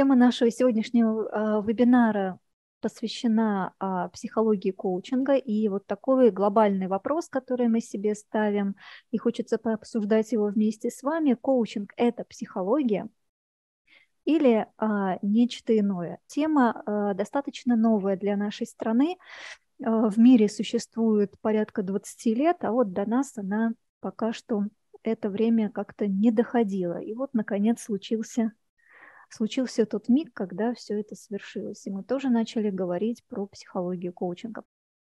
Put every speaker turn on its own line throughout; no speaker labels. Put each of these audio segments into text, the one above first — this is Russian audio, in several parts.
Тема нашего сегодняшнего а, вебинара посвящена а, психологии коучинга и вот такой глобальный вопрос, который мы себе ставим, и хочется пообсуждать его вместе с вами. Коучинг – это психология или а, нечто иное. Тема достаточно новая для нашей страны. в мире существует порядка 20 лет, а вот до нас она пока что это время как-то не доходило. И вот, наконец, случился случился тот миг, когда все это свершилось. И мы тоже начали говорить про психологию коучинга.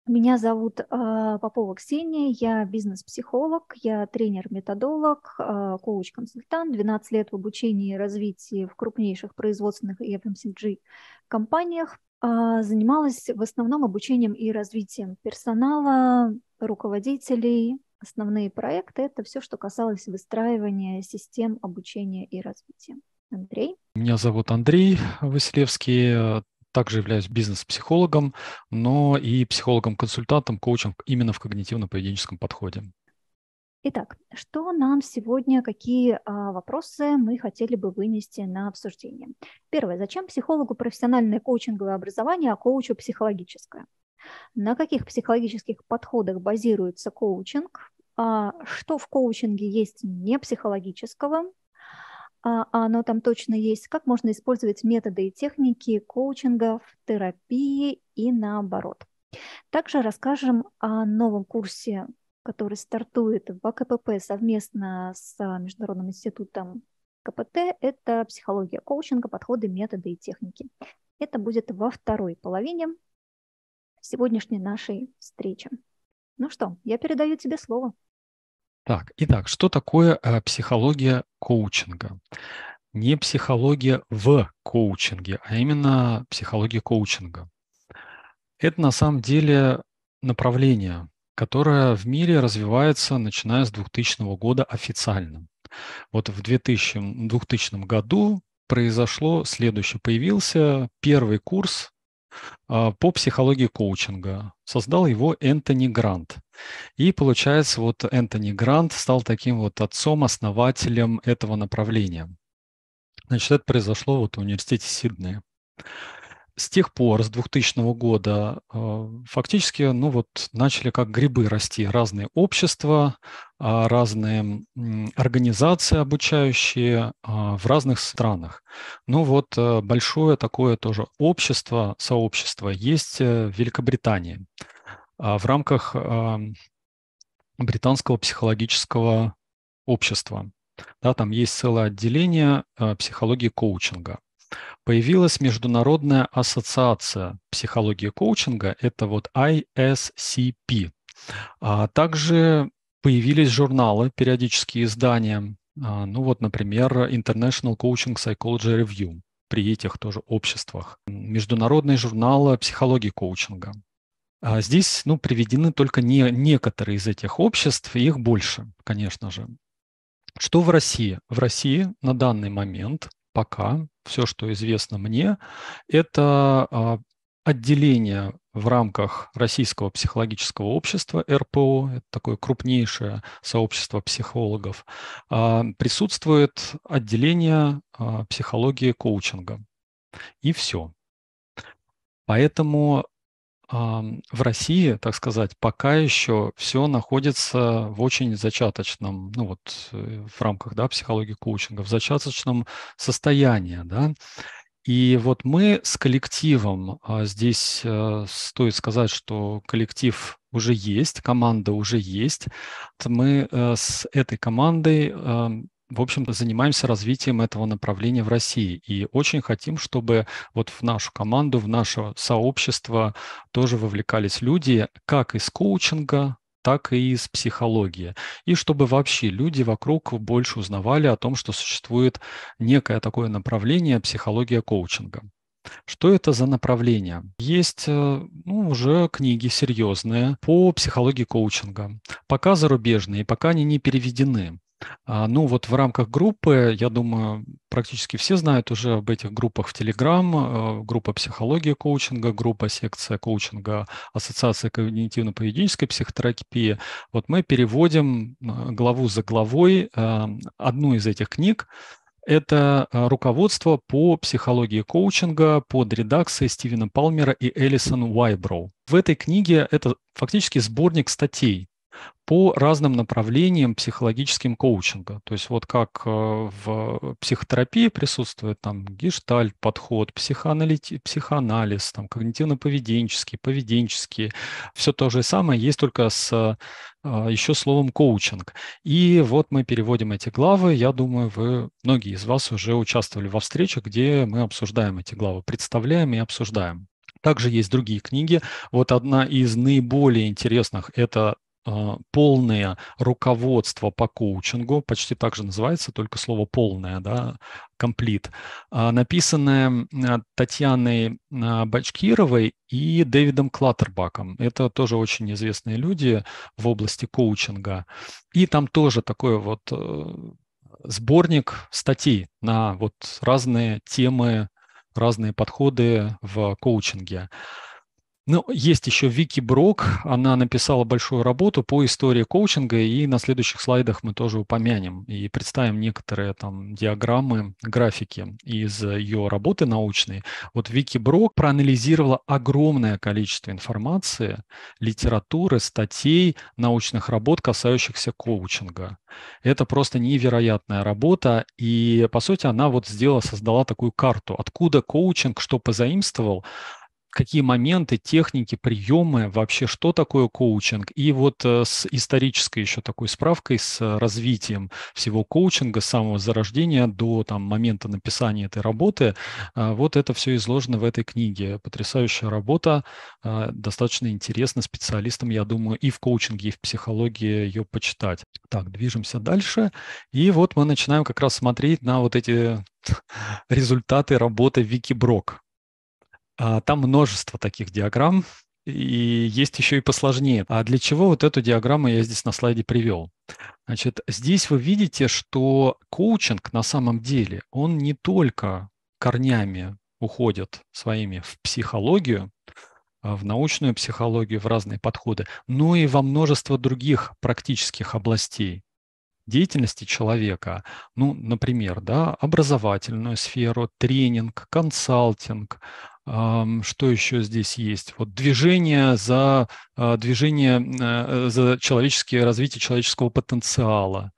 Меня зовут э, Попова Ксения, я бизнес-психолог, я тренер-методолог, э, коуч-консультант, 12 лет в обучении и развитии в крупнейших производственных и FMCG эм компаниях. А, занималась в основном обучением и развитием персонала, руководителей. Основные проекты – это все, что касалось выстраивания систем обучения и развития. Андрей.
Меня зовут Андрей Василевский, также являюсь бизнес-психологом, но и психологом-консультантом, коучем именно в когнитивно-поведенческом подходе.
Итак, что нам сегодня, какие а, вопросы мы хотели бы вынести на обсуждение? Первое. Зачем психологу профессиональное коучинговое образование, а коучу психологическое? На каких психологических подходах базируется коучинг? А, что в коучинге есть не психологического? А, а оно там точно есть, как можно использовать методы и техники коучинга в терапии и наоборот. Также расскажем о новом курсе, который стартует в АКПП совместно с Международным институтом КПТ. Это психология коучинга, подходы, методы и техники. Это будет во второй половине сегодняшней нашей встречи. Ну что, я передаю тебе слово.
Так, итак, что такое э, психология коучинга? Не психология в коучинге, а именно психология коучинга. Это на самом деле направление, которое в мире развивается, начиная с 2000 года официально. Вот в 2000, 2000 году произошло следующее. Появился первый курс а, по психологии коучинга. Создал его Энтони Грант – и получается, вот Энтони Грант стал таким вот отцом-основателем этого направления. Значит, это произошло вот в университете Сиднея. С тех пор, с 2000 года, э, фактически, ну вот, начали как грибы расти разные общества, а, разные организации обучающие а, в разных странах. Ну вот, э, большое такое тоже общество, сообщество есть э, в Великобритании – а, в рамках британского психологического общества. Да, там есть целое отделение а, психологии коучинга. Появилась Международная ассоциация психологии коучинга, это вот ISCP. А также появились журналы, периодические издания, а, ну вот, например, International Coaching Psychology Review при этих тоже обществах. международные журналы психологии коучинга – а здесь ну, приведены только не, некоторые из этих обществ, их больше, конечно же. Что в России? В России на данный момент пока все, что известно мне, это а, отделение в рамках Российского психологического общества РПО, это такое крупнейшее сообщество психологов, а, присутствует отделение психологии коучинга. И все. Поэтому в России, так сказать, пока еще все находится в очень зачаточном, ну вот э, в рамках да, психологии коучинга, в зачаточном состоянии, да. И вот мы с коллективом, а, здесь э, стоит сказать, что коллектив уже есть, команда уже есть, мы э, с этой командой в общем занимаемся развитием этого направления в России. И очень хотим, чтобы вот в нашу команду, в наше сообщество тоже вовлекались люди как из коучинга, так и из психологии. И чтобы вообще люди вокруг больше узнавали о том, что существует некое такое направление психология коучинга. Что это за направление? Есть э, ну, уже книги серьезные по психологии коучинга, пока зарубежные, пока они не переведены. А, ну вот в рамках группы, я думаю, практически все знают уже об этих группах в Telegram, э, группа психологии коучинга, группа секция коучинга Ассоциации когнитивно-поведенческой психотерапии. Вот мы переводим э, главу за главой э, одну из этих книг, это руководство по психологии коучинга под редакцией Стивена Палмера и Элисон Уайброу. В этой книге это фактически сборник статей по разным направлениям психологическим коучинга. То есть вот как э, в психотерапии присутствует там гештальт, подход, психоаналит... психоанализ, там когнитивно-поведенческий, поведенческий. Все то же самое, есть только с э, еще словом коучинг. И вот мы переводим эти главы. Я думаю, вы, многие из вас уже участвовали во встречах, где мы обсуждаем эти главы, представляем и обсуждаем. Также есть другие книги. Вот одна из наиболее интересных – это а, полное руководство по коучингу, почти так же называется, только слово полное, да, комплит, а, написанное а, Татьяной Бачкировой и Дэвидом Клаттербаком. Это тоже очень известные люди в области коучинга. И там тоже такой вот э, сборник статей на вот разные темы, разные подходы в коучинге. Ну, есть еще Вики Брок, она написала большую работу по истории коучинга, и на следующих слайдах мы тоже упомянем и представим некоторые там диаграммы, графики из ее работы научной. Вот Вики Брок проанализировала огромное количество информации, литературы, статей, научных работ, касающихся коучинга. Это просто невероятная работа, и, по сути, она вот сделала, создала такую карту, откуда коучинг что позаимствовал, какие моменты, техники, приемы, вообще что такое коучинг. И вот э, с исторической еще такой справкой, с э, развитием всего коучинга, с самого зарождения до там, момента написания этой работы, э, вот это все изложено в этой книге. Потрясающая работа, достаточно интересно специалистам, я думаю, и в коучинге, и в психологии ее почитать. Так, движемся дальше. И вот мы начинаем как раз смотреть на вот эти результаты работы Вики Брок. А, там множество таких диаграмм, и есть еще и посложнее. А для чего вот эту диаграмму я здесь на слайде привел? Значит, здесь вы видите, что коучинг на самом деле, он не только корнями уходит своими в психологию, а, в научную психологию, в разные подходы, но и во множество других практических областей деятельности человека, ну, например, да, образовательную сферу, тренинг, консалтинг, что еще здесь есть? Вот движение за а, движение э, за человеческое развитие человеческого потенциала,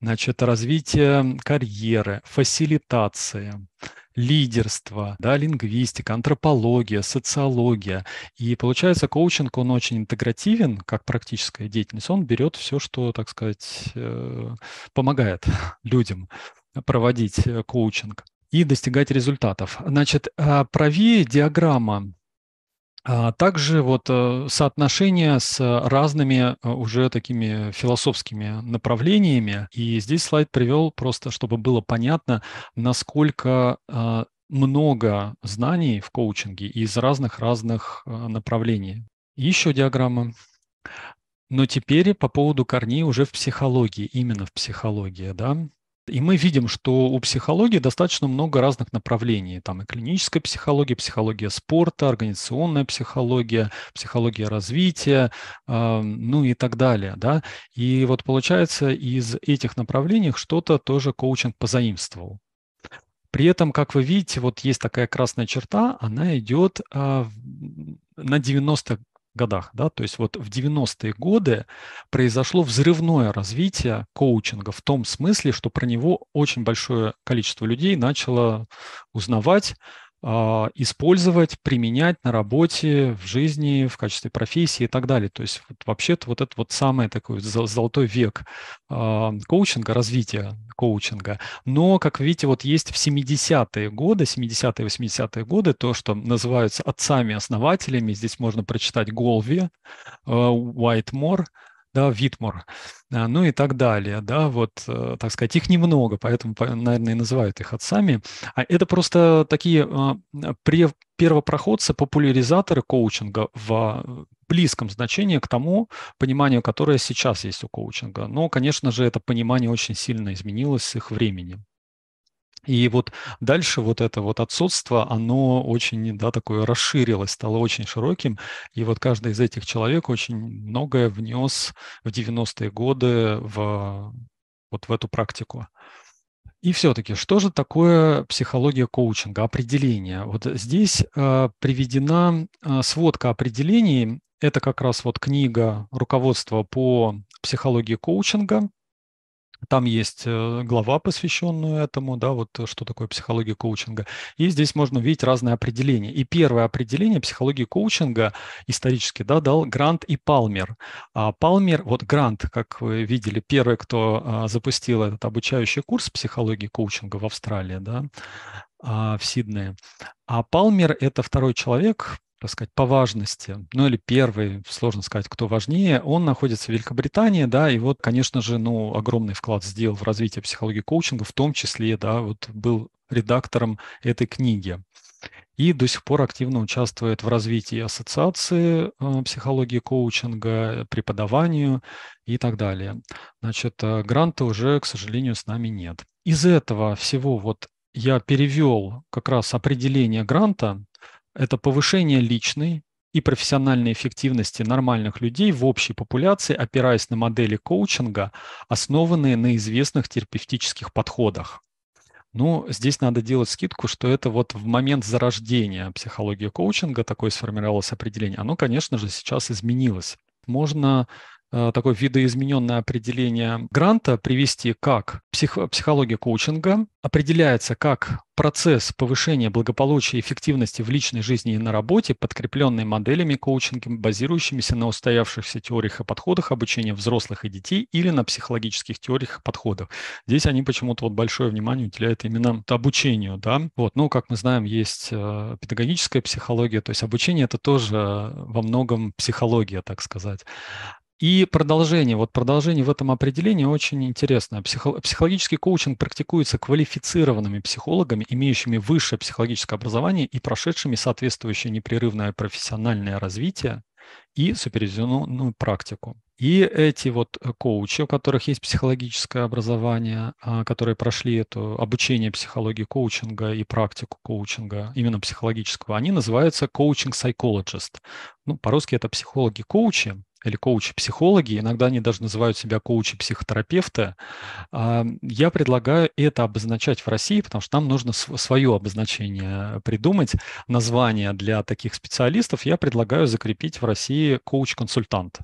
значит развитие карьеры, фасилитация, лидерство, да, лингвистика, антропология, социология. И получается, коучинг, он очень интегративен, как практическая деятельность. Он берет все, что, так сказать, э, помогает людям проводить э, коучинг и достигать результатов. Значит, э, правее диаграмма. Также вот э, соотношение с разными э, уже такими философскими направлениями. И здесь слайд привел просто, чтобы было понятно, насколько много знаний в коучинге из разных-разных направлений. Еще диаграмма. Но теперь по поводу корней уже в психологии, именно в психологии, да. И мы видим, что у психологии достаточно много разных направлений. Там и клиническая психология, психология спорта, организационная психология, психология развития, ну и так далее. Да? И вот получается, из этих направлений что-то тоже коучинг позаимствовал. При этом, как вы видите, вот есть такая красная черта, она идет а, на 90 годах, да, то есть вот в 90-е годы произошло взрывное развитие коучинга в том смысле, что про него очень большое количество людей начало узнавать, а, использовать, применять на работе, в жизни, в качестве профессии и так далее. То есть вот, вообще-то вот это вот самый такой золотой век а, коучинга, развития коучинга. Но, как видите, вот есть в 70-е годы, 70-е, 80-е годы, то, что называются отцами-основателями, здесь можно прочитать Голви, а, Уайтмор, да, Витмор, а, ну и так далее, да, вот, э, так сказать, их немного, поэтому, наверное, и называют их отцами. А это просто такие а, а, первопроходцы, популяризаторы коучинга в э, близком значении к тому пониманию, которое сейчас есть у коучинга. Но, конечно же, это понимание очень сильно изменилось с их временем. И вот дальше вот это вот отсутство, оно очень, да, такое расширилось, стало очень широким. И вот каждый из этих человек очень многое внес в 90-е годы в, вот в эту практику. И все-таки, что же такое психология коучинга, определение? Вот здесь э, приведена э, сводка определений. Это как раз вот книга руководства по психологии коучинга там есть э, глава, посвященную этому, да, вот э, что такое психология коучинга. И здесь можно увидеть разные определения. И первое определение психологии коучинга исторически, да, дал Грант и Палмер. А Палмер, вот Грант, как вы видели, первый, кто а, запустил этот обучающий курс психологии коучинга в Австралии, да, а, в Сиднее. А Палмер – это второй человек, так сказать, по важности, ну или первый, сложно сказать, кто важнее, он находится в Великобритании, да, и вот, конечно же, ну, огромный вклад сделал в развитие психологии коучинга, в том числе, да, вот был редактором этой книги. И до сих пор активно участвует в развитии ассоциации э, психологии коучинга, преподаванию и так далее. Значит, э, гранта уже, к сожалению, с нами нет. Из этого всего вот я перевел как раз определение гранта это повышение личной и профессиональной эффективности нормальных людей в общей популяции, опираясь на модели коучинга, основанные на известных терапевтических подходах. Ну, здесь надо делать скидку, что это вот в момент зарождения психологии коучинга такое сформировалось определение. Оно, конечно же, сейчас изменилось. Можно Э, такое видоизмененное определение гранта привести как псих, психология коучинга определяется как процесс повышения благополучия и эффективности в личной жизни и на работе, подкрепленный моделями коучинга, базирующимися на устоявшихся теориях и подходах обучения взрослых и детей или на психологических теориях и подходах. Здесь они почему-то вот большое внимание уделяют именно обучению, да. Вот, но ну, как мы знаем, есть э, педагогическая психология, то есть обучение это тоже во многом психология, так сказать. И продолжение, вот продолжение в этом определении очень интересно. психологический коучинг практикуется квалифицированными психологами, имеющими высшее психологическое образование и прошедшими соответствующее непрерывное профессиональное развитие и супервизионную практику. И эти вот э, коучи, у которых есть психологическое образование, а, которые прошли это обучение психологии коучинга и практику коучинга, именно психологического, они называются коучинг-сайкологист. Ну, по-русски это психологи-коучи, или коучи-психологи, иногда они даже называют себя коучи-психотерапевты. А, я предлагаю это обозначать в России, потому что нам нужно свое обозначение придумать, название для таких специалистов. Я предлагаю закрепить в России коуч-консультант.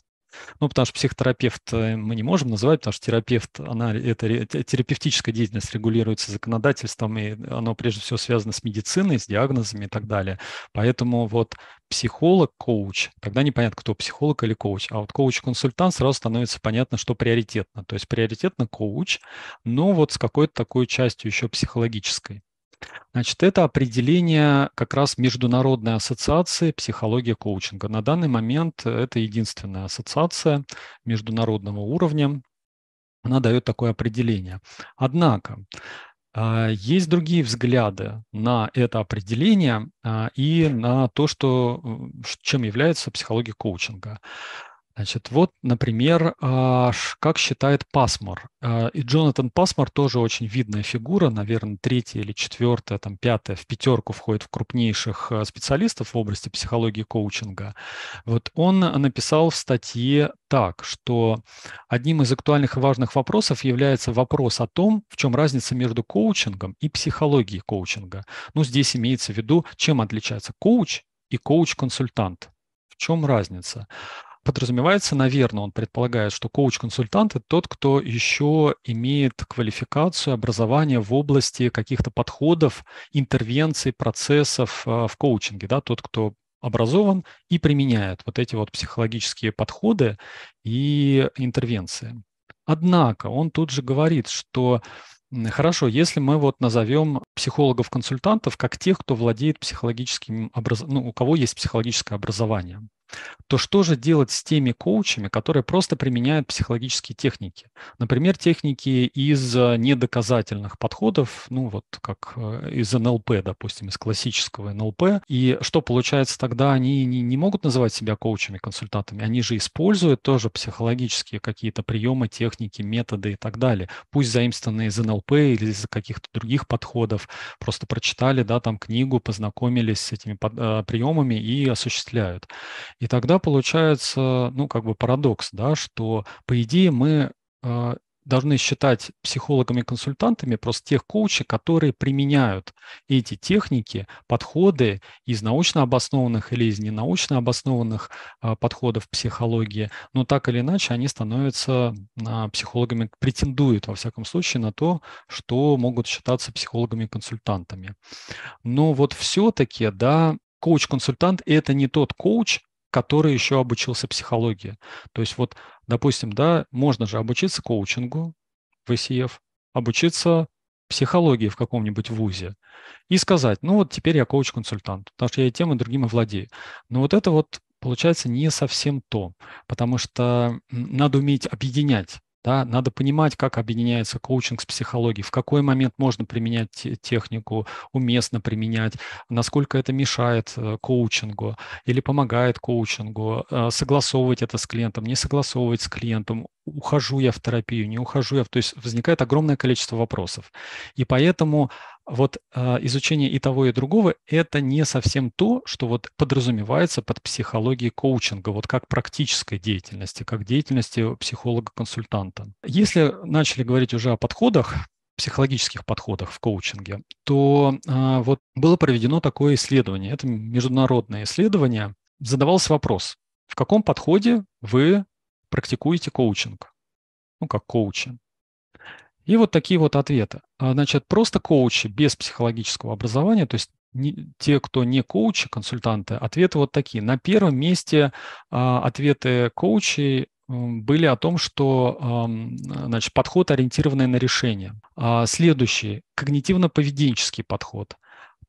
Ну, потому что психотерапевт э, мы не можем называть, потому что терапевт, она, это терапевтическая деятельность регулируется законодательством, и оно прежде всего связано с медициной, с диагнозами и так далее. Поэтому вот психолог, коуч, тогда непонятно, кто психолог или коуч, а вот коуч-консультант сразу становится понятно, что приоритетно. То есть приоритетно коуч, но вот с какой-то такой частью еще психологической. Значит, это определение как раз Международной ассоциации психологии коучинга. На данный момент это единственная ассоциация международного уровня. Она дает такое определение. Однако, а, есть другие взгляды на это определение а, и на то, что, чем является психология коучинга. Значит, вот, например, а, как считает Пасмор. А, и Джонатан Пасмор тоже очень видная фигура, наверное, третья или четвертая, там, пятая, в пятерку входит в крупнейших а, специалистов в области психологии коучинга. Вот он написал в статье так, что одним из актуальных и важных вопросов является вопрос о том, в чем разница между коучингом и психологией коучинга. Ну, здесь имеется в виду, чем отличается коуч и коуч-консультант. В чем разница? подразумевается, наверное, он предполагает, что коуч-консультант – это тот, кто еще имеет квалификацию, образование в области каких-то подходов, интервенций, процессов э, в коучинге, да, тот, кто образован и применяет вот эти вот психологические подходы и интервенции. Однако он тут же говорит, что Хорошо, если мы вот назовем психологов-консультантов как тех, кто владеет психологическим образованием, ну, у кого есть психологическое образование то что же делать с теми коучами, которые просто применяют психологические техники? Например, техники из э, недоказательных подходов, ну вот как э, из НЛП, допустим, из классического НЛП. И что получается тогда? Они не, не могут называть себя коучами, консультантами, они же используют тоже психологические какие-то приемы, техники, методы и так далее. Пусть заимствованные из НЛП или из каких-то других подходов, просто прочитали, да, там книгу, познакомились с этими под, э, приемами и осуществляют. И тогда получается, ну, как бы парадокс, да, что, по идее, мы э, должны считать психологами-консультантами просто тех коучей, которые применяют эти техники, подходы из научно обоснованных или из ненаучно обоснованных э, подходов психологии, но так или иначе они становятся э, психологами, претендуют во всяком случае на то, что могут считаться психологами-консультантами. Но вот все-таки, да, коуч-консультант – это не тот коуч, который еще обучился психологии. То есть вот, допустим, да, можно же обучиться коучингу в ИСЕФ, обучиться психологии в каком-нибудь вузе и сказать, ну вот теперь я коуч-консультант, потому что я и тем, и другим владею. Но вот это вот получается не совсем то, потому что надо уметь объединять да, надо понимать, как объединяется коучинг с психологией, в какой момент можно применять технику, уместно применять, насколько это мешает э, коучингу или помогает коучингу, э, согласовывать это с клиентом, не согласовывать с клиентом, ухожу я в терапию, не ухожу я. То есть возникает огромное количество вопросов. И поэтому вот а, изучение и того, и другого – это не совсем то, что вот подразумевается под психологией коучинга, вот как практической деятельности, как деятельности психолога-консультанта. Если начали говорить уже о подходах, психологических подходах в коучинге, то а, вот было проведено такое исследование, это международное исследование, задавался вопрос, в каком подходе вы практикуете коучинг, ну как коучинг. И вот такие вот ответы. А, значит, просто коучи без психологического образования, то есть не, те, кто не коучи, консультанты, ответы вот такие. На первом месте а, ответы коучей были о том, что значит, подход, ориентированный на решение. А, следующий – когнитивно-поведенческий подход,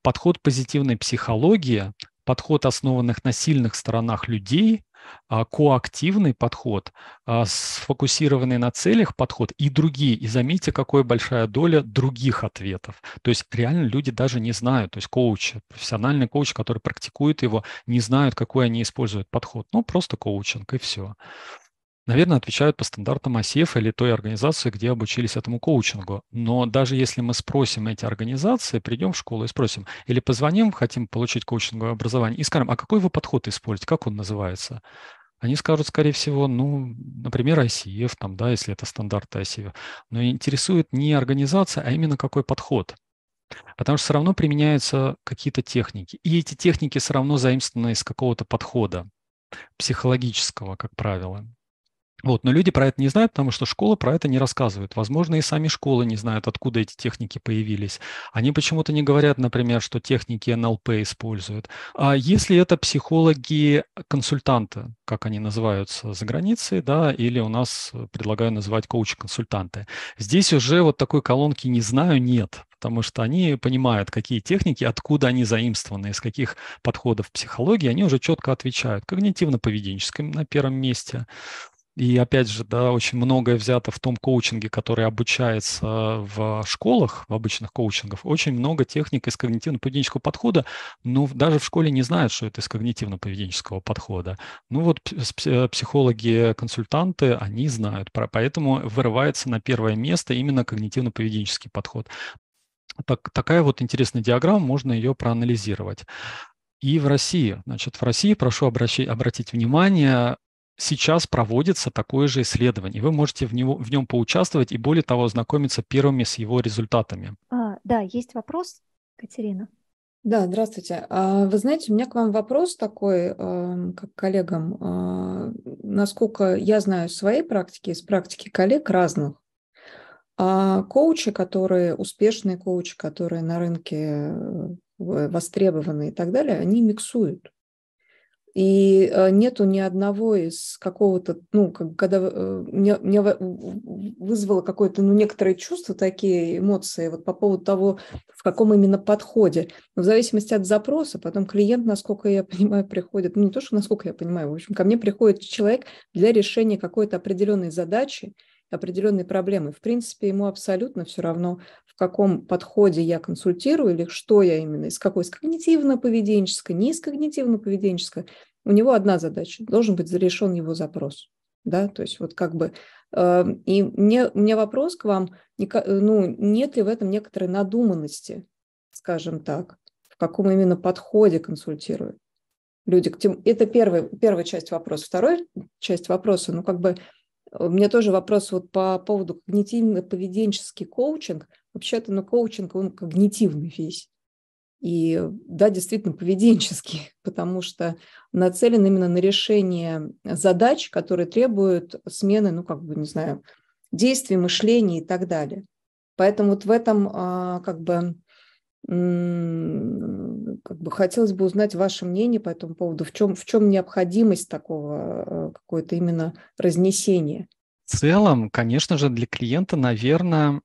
подход позитивной психологии, подход, основанных на сильных сторонах людей а, коактивный подход, а, сфокусированный на целях подход и другие. И заметьте, какая большая доля других ответов. То есть реально люди даже не знают, то есть коуч, профессиональный коуч, который практикует его, не знают, какой они используют подход. Ну, просто коучинг и все наверное, отвечают по стандартам АСЕФ или той организации, где обучились этому коучингу. Но даже если мы спросим эти организации, придем в школу и спросим, или позвоним, хотим получить коучинговое образование, и скажем, а какой вы подход используете, как он называется? Они скажут, скорее всего, ну, например, ICF, там, да, если это стандарты ICF. Но интересует не организация, а именно какой подход. Потому что все равно применяются какие-то техники. И эти техники все равно заимствованы из какого-то подхода психологического, как правило. Вот, но люди про это не знают, потому что школы про это не рассказывают. Возможно, и сами школы не знают, откуда эти техники появились. Они почему-то не говорят, например, что техники НЛП используют. А если это психологи-консультанты, как они называются за границей, да, или у нас э, предлагаю называть коучи-консультанты, здесь уже вот такой колонки «не знаю» нет, потому что они понимают, какие техники, откуда они заимствованы, из каких подходов психологии, они уже четко отвечают. Когнитивно-поведенческим на первом месте, и опять же, да, очень многое взято в том коучинге, который обучается в школах, в обычных коучингах. Очень много техник из когнитивно-поведенческого подхода, но ну, даже в школе не знают, что это из когнитивно-поведенческого подхода. Ну вот э, психологи-консультанты, они знают, поэтому вырывается на первое место именно когнитивно-поведенческий подход. Так, такая вот интересная диаграмма, можно ее проанализировать. И в России, значит, в России, прошу обращи, обратить внимание, сейчас проводится такое же исследование. Вы можете в, него, в нем поучаствовать и, более того, ознакомиться первыми с его результатами.
А, да, есть вопрос, Катерина. Да, здравствуйте. А, вы знаете, у меня к вам вопрос такой, эм, как коллегам. А, насколько я знаю своей практики, из практики коллег разных, а коучи, которые успешные коучи, которые на рынке э, востребованы и так далее, они миксуют и э, нету ни одного из какого-то, ну, когда э, мне, мне вызвало какое-то, ну, некоторые чувства, такие эмоции вот по поводу того, в каком именно подходе. В зависимости от запроса, потом клиент, насколько я понимаю, приходит, ну, не то, что насколько я понимаю, в общем, ко мне приходит человек для решения какой-то определенной задачи, определенной проблемой. В принципе, ему абсолютно все равно, в каком подходе я консультирую или что я именно, из какой, из когнитивно-поведенческой, не из когнитивно-поведенческой. У него одна задача – должен быть зарешен его запрос. Да, то есть вот как бы... Эм, и мне, у меня вопрос к вам, ну, нет ли в этом некоторой надуманности, скажем так, в каком именно подходе консультируют? люди Это первый, первая часть вопроса. Вторая часть вопроса, ну, как бы у меня тоже вопрос вот по поводу когнитивно-поведенческий коучинг. Вообще-то, ну, коучинг, он когнитивный весь. И да, действительно поведенческий, потому что нацелен именно на решение задач, которые требуют смены, ну, как бы, не знаю, действий, мышления и так далее. Поэтому вот в этом а, как бы как бы хотелось бы узнать ваше мнение по этому поводу. В чем, в чем необходимость такого э, какое-то именно разнесения?
В целом, конечно же, для клиента, наверное,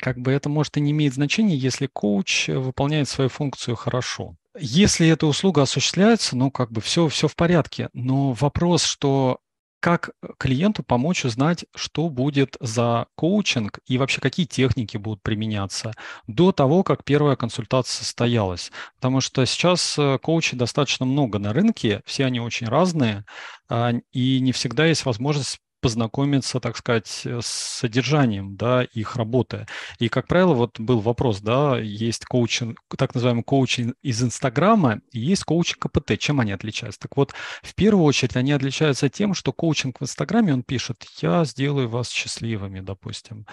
как бы это может и не имеет значения, если коуч выполняет свою функцию хорошо. Если эта услуга осуществляется, ну, как бы все, все в порядке. Но вопрос, что как э, клиенту помочь узнать, что будет за коучинг и вообще какие техники будут применяться до того, как первая консультация состоялась. Потому что сейчас э, коучей достаточно много на рынке, все они очень разные, а, и не всегда есть возможность познакомиться, так сказать, э, с содержанием да, их работы. И, как правило, вот был вопрос, да, есть коучинг, так называемый коучинг из Инстаграма и есть коучинг КПТ. Чем они отличаются? Так вот, в первую очередь они отличаются тем, что коучинг в Инстаграме, он пишет, я сделаю вас счастливыми, допустим,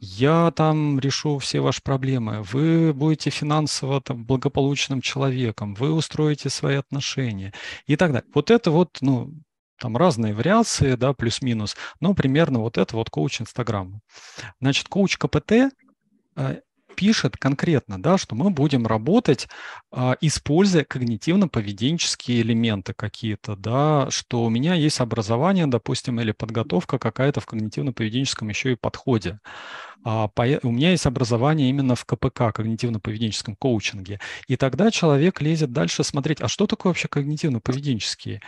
я там решу все ваши проблемы, вы будете финансово там, благополучным человеком, вы устроите свои отношения и так далее. Вот это вот, ну, там разные вариации, да, плюс-минус, но примерно вот это вот коуч Инстаграма. Значит, коуч КПТ э, пишет конкретно, да, что мы будем работать, а, используя когнитивно-поведенческие элементы какие-то, да, что у меня есть образование, допустим, или подготовка какая-то в когнитивно-поведенческом еще и подходе. А, у меня есть образование именно в КПК, когнитивно-поведенческом коучинге. И тогда человек лезет дальше смотреть, а что такое вообще когнитивно-поведенческие?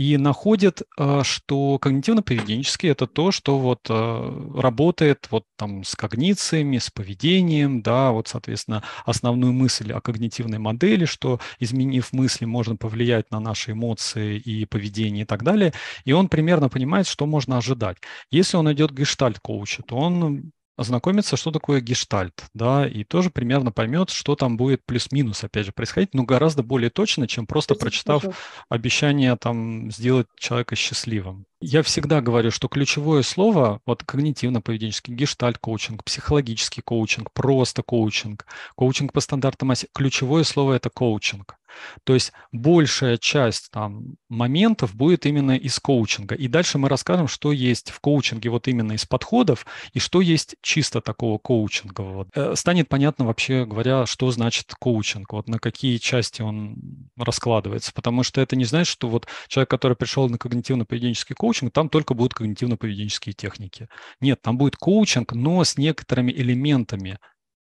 и находит, э, что когнитивно-поведенческий – это то, что вот э, работает вот там с когнициями, с поведением, да, вот, соответственно, основную мысль о когнитивной модели, что изменив мысли, можно повлиять на наши эмоции и поведение и так далее. И он примерно понимает, что можно ожидать. Если он идет к гештальт-коучу, то он ознакомится, что такое гештальт, да, и тоже примерно поймет, что там будет плюс-минус, опять же, происходить, но гораздо более точно, чем просто Спасибо. прочитав обещание там сделать человека счастливым. Я всегда говорю, что ключевое слово, вот когнитивно-поведенческий гештальт, коучинг, психологический коучинг, просто коучинг, коучинг по стандартам оси, ключевое слово – это коучинг. То есть большая часть там, моментов будет именно из коучинга. И дальше мы расскажем, что есть в коучинге вот именно из подходов и что есть чисто такого коучингового. Э, станет понятно вообще говоря, что значит коучинг, вот на какие части он раскладывается. Потому что это не значит, что вот человек, который пришел на когнитивно-поведенческий коучинг, там только будут когнитивно-поведенческие техники. Нет, там будет коучинг, но с некоторыми элементами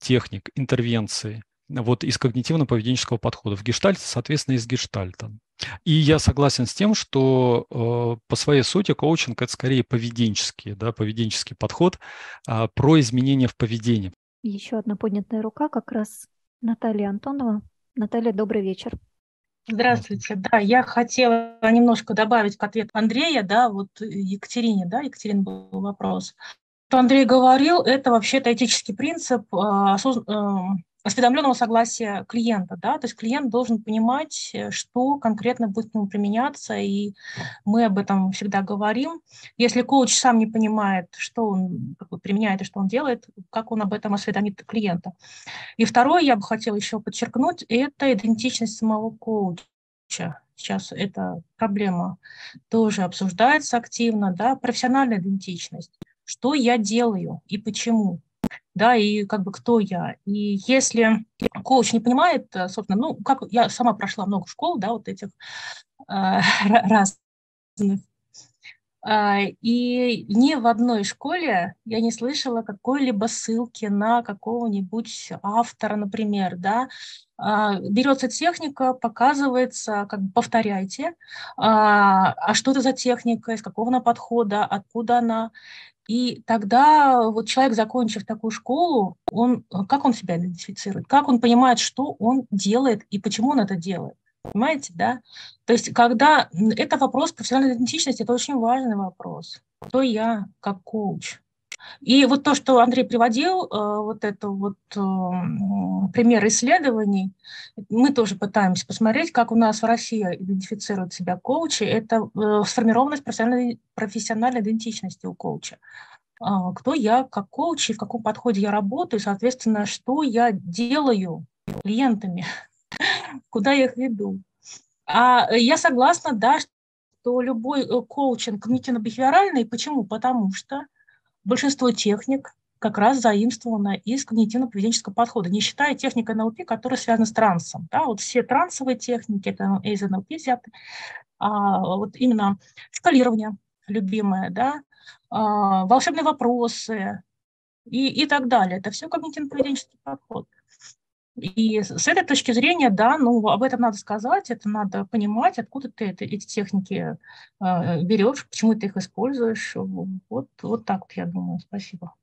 техник, интервенции, вот из когнитивно-поведенческого подхода. В гештальте, соответственно, из гештальта. И я согласен с тем, что э, по своей сути коучинг – это скорее поведенческий, да, поведенческий подход э, про изменения в поведении.
Еще одна поднятая рука как раз Наталья Антонова. Наталья, добрый вечер.
Здравствуйте. Да, я хотела немножко добавить к ответ Андрея, да, вот Екатерине, да, Екатерин был вопрос. Что Андрей говорил, это вообще-то этический принцип, э, осоз... Э, осведомленного согласия клиента. Да? То есть клиент должен понимать, э, что конкретно будет к нему применяться, и мы об этом всегда говорим. Если коуч сам не понимает, что он как бы, применяет и что он делает, как он об этом осведомит клиента. И второе, я бы хотела еще подчеркнуть, это идентичность самого коуча. Сейчас эта проблема тоже обсуждается активно, да, профессиональная идентичность. Что я делаю и почему? да, и как бы кто я. И если коуч не понимает, э, собственно, ну, как я сама прошла много школ, да, вот этих э, разных, а, и ни в одной школе я не слышала какой-либо ссылки на какого-нибудь автора, например, да. А, берется техника, показывается, как бы повторяйте, а что это за техника, из какого она подхода, откуда она. И тогда вот человек, закончив такую школу, он, э, как он себя идентифицирует, как он понимает, что он делает и почему он это делает. Понимаете, да? То есть, когда это вопрос профессиональной идентичности, это очень важный вопрос. Кто я как коуч? И вот то, что Андрей приводил, э, вот это вот э, пример исследований, мы тоже пытаемся посмотреть, как у нас в России идентифицируют себя коучи. Это э, сформированность профессиональной, профессиональной идентичности у коуча а, кто я как коуч и в каком подходе я работаю, и, соответственно, что я делаю клиентами, куда я их веду. А я согласна, да, что любой коучинг когнитивно-бихеверальный. Почему? Потому что большинство техник как раз заимствовано из когнитивно-поведенческого подхода, не считая техника НЛП, которая связана с трансом. Да, вот все трансовые техники, это из НЛП взяты, а, вот именно скалирование, любимое, да, а, волшебные вопросы и, и так далее. Это все когнитивно-поведенческий подход. И с этой точки зрения, да, ну, об этом надо сказать, это надо понимать, откуда ты это, эти техники э, а, берешь, почему ты их используешь. Вот, вот так вот, я думаю. Спасибо.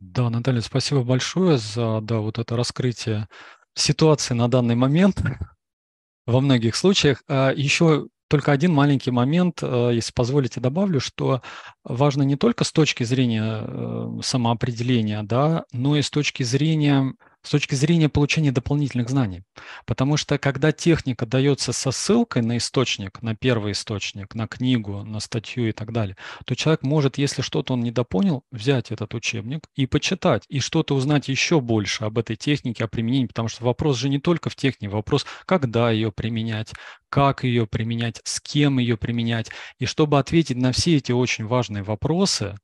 Да, Наталья, спасибо большое за да, вот это раскрытие ситуации на данный момент во многих случаях. А Еще только один маленький момент, а, если позволите, добавлю, что важно не только с точки зрения э, самоопределения, да, но и с точки зрения с точки зрения получения дополнительных знаний. Потому что когда техника дается со ссылкой на источник, на первый источник, на книгу, на статью и так далее, то человек может, если что-то он недопонял, взять этот учебник и почитать, и что-то узнать еще больше об этой технике, о применении, потому что вопрос же не только в технике, вопрос, когда ее применять, как ее применять, с кем ее применять. И чтобы ответить на все эти очень важные вопросы,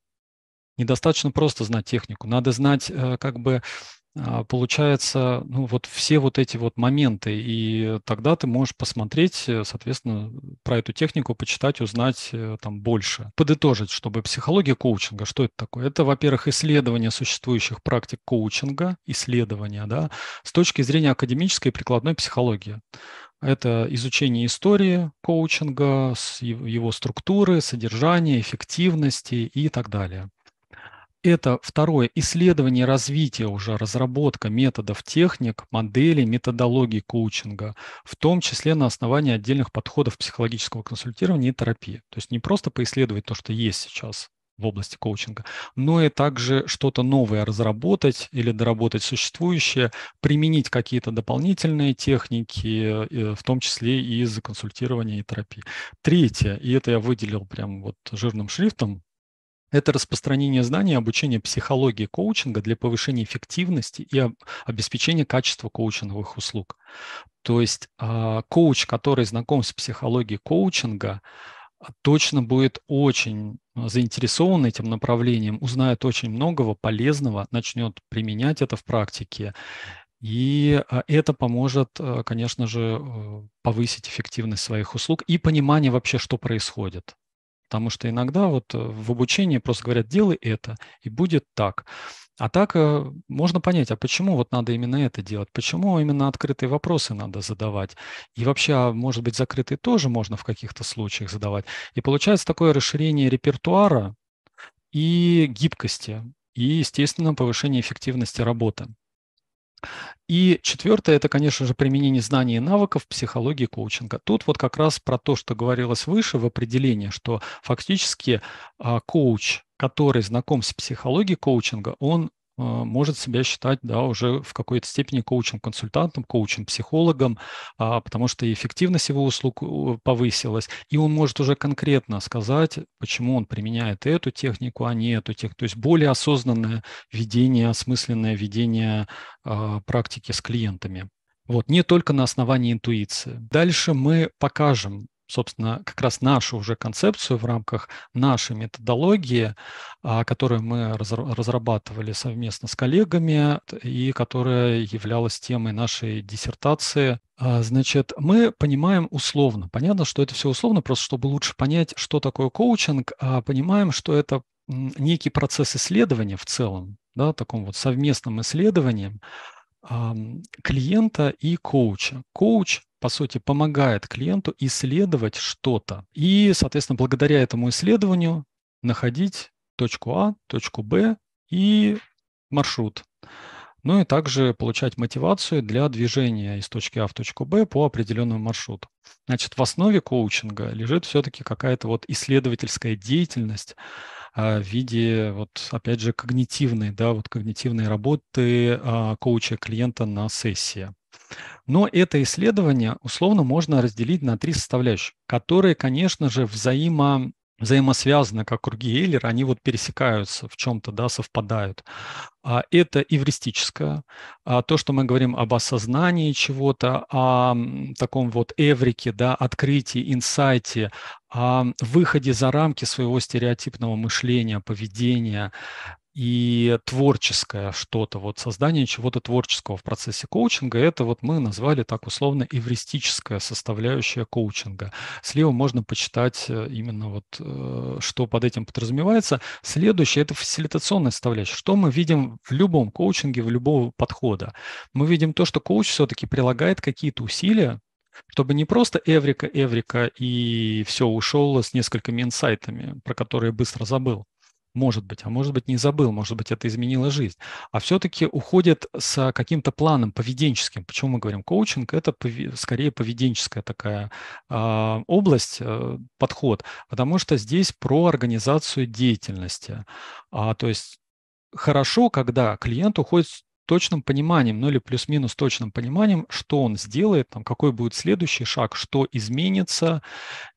недостаточно просто знать технику, надо знать э, как бы а, получается, ну вот все вот эти вот моменты, и тогда ты можешь посмотреть, э, соответственно, про эту технику, почитать, узнать э, там больше. Подытожить, чтобы психология коучинга, что это такое? Это, во-первых, исследование существующих практик коучинга, исследование да, с точки зрения академической и прикладной психологии. Это изучение истории коучинга, его структуры, содержания, эффективности и так далее. Это второе исследование развития уже разработка методов техник, моделей, методологий коучинга, в том числе на основании отдельных подходов психологического консультирования и терапии. То есть не просто поисследовать то, что есть сейчас в области коучинга, но и также что-то новое разработать или доработать существующее, применить какие-то дополнительные техники, э, в том числе и из консультирования и терапии. Третье, и это я выделил прям вот жирным шрифтом, это распространение знаний и обучение психологии коучинга для повышения эффективности и обеспечения качества коучинговых услуг. То есть а, коуч, который знаком с психологией коучинга, точно будет очень а, заинтересован этим направлением, узнает очень многого полезного, начнет применять это в практике. И а, это поможет, конечно же, э, повысить эффективность своих услуг и понимание вообще, что происходит. Потому что иногда вот э, в обучении просто говорят, делай это, и будет так. А так э, можно понять, а почему вот надо именно это делать, почему именно открытые вопросы надо задавать. И вообще, а может быть, закрытые тоже можно в каких-то случаях задавать. И получается такое расширение репертуара и гибкости, и, естественно, повышение эффективности работы. И четвертое, это, конечно же, применение знаний и навыков психологии коучинга. Тут вот как раз про то, что говорилось выше в определении, что фактически а, коуч, который знаком с психологией коучинга, он а, может себя считать да, уже в какой-то степени коучем-консультантом, коучем-психологом, а, потому что эффективность его услуг повысилась, и он может уже конкретно сказать, почему он применяет эту технику, а не эту технику. То есть более осознанное ведение, осмысленное ведение а, практики с клиентами. Вот, не только на основании интуиции. Дальше мы покажем собственно, как раз нашу уже концепцию в рамках нашей методологии, а, которую мы разрабатывали совместно с коллегами и которая являлась темой нашей диссертации. А, значит, мы понимаем условно. Понятно, что это все условно, просто чтобы лучше понять, что такое коучинг, а понимаем, что это некий процесс исследования в целом, да, таком вот совместном исследовании, клиента и коуча. Коуч, по сути, помогает клиенту исследовать что-то. И, соответственно, благодаря этому исследованию находить точку А, точку Б и маршрут. Ну и также получать мотивацию для движения из точки А в точку Б по определенному маршруту. Значит, в основе коучинга лежит все-таки какая-то вот исследовательская деятельность, а, в виде, вот опять же, когнитивной, да, вот когнитивной работы а, коуча клиента на сессии. Но это исследование условно можно разделить на три составляющих, которые, конечно же, взаимо взаимосвязаны, как круги Эйлера, они вот пересекаются в чем-то, да, совпадают. А Это эвристическое, а то, что мы говорим об осознании чего-то, о таком вот эврике, да, открытии, инсайте, о выходе за рамки своего стереотипного мышления, поведения и творческое что-то, вот создание чего-то творческого в процессе коучинга, это вот мы назвали так условно эвристическая составляющая коучинга. Слева можно почитать э, именно вот, э, что под этим подразумевается. Следующее – это фасилитационная составляющая. Что мы видим в любом коучинге, в любого подхода? Мы видим то, что коуч все-таки прилагает какие-то усилия, чтобы не просто эврика, эврика и все, ушел с несколькими инсайтами, про которые быстро забыл, может быть, а может быть не забыл, может быть это изменило жизнь. А все-таки уходит с каким-то планом поведенческим. Почему мы говорим коучинг? Это скорее поведенческая такая э, область, э, подход, потому что здесь про организацию деятельности. А, то есть хорошо, когда клиент уходит точным пониманием, ну или плюс-минус точным пониманием, что он сделает, там, какой будет следующий шаг, что изменится,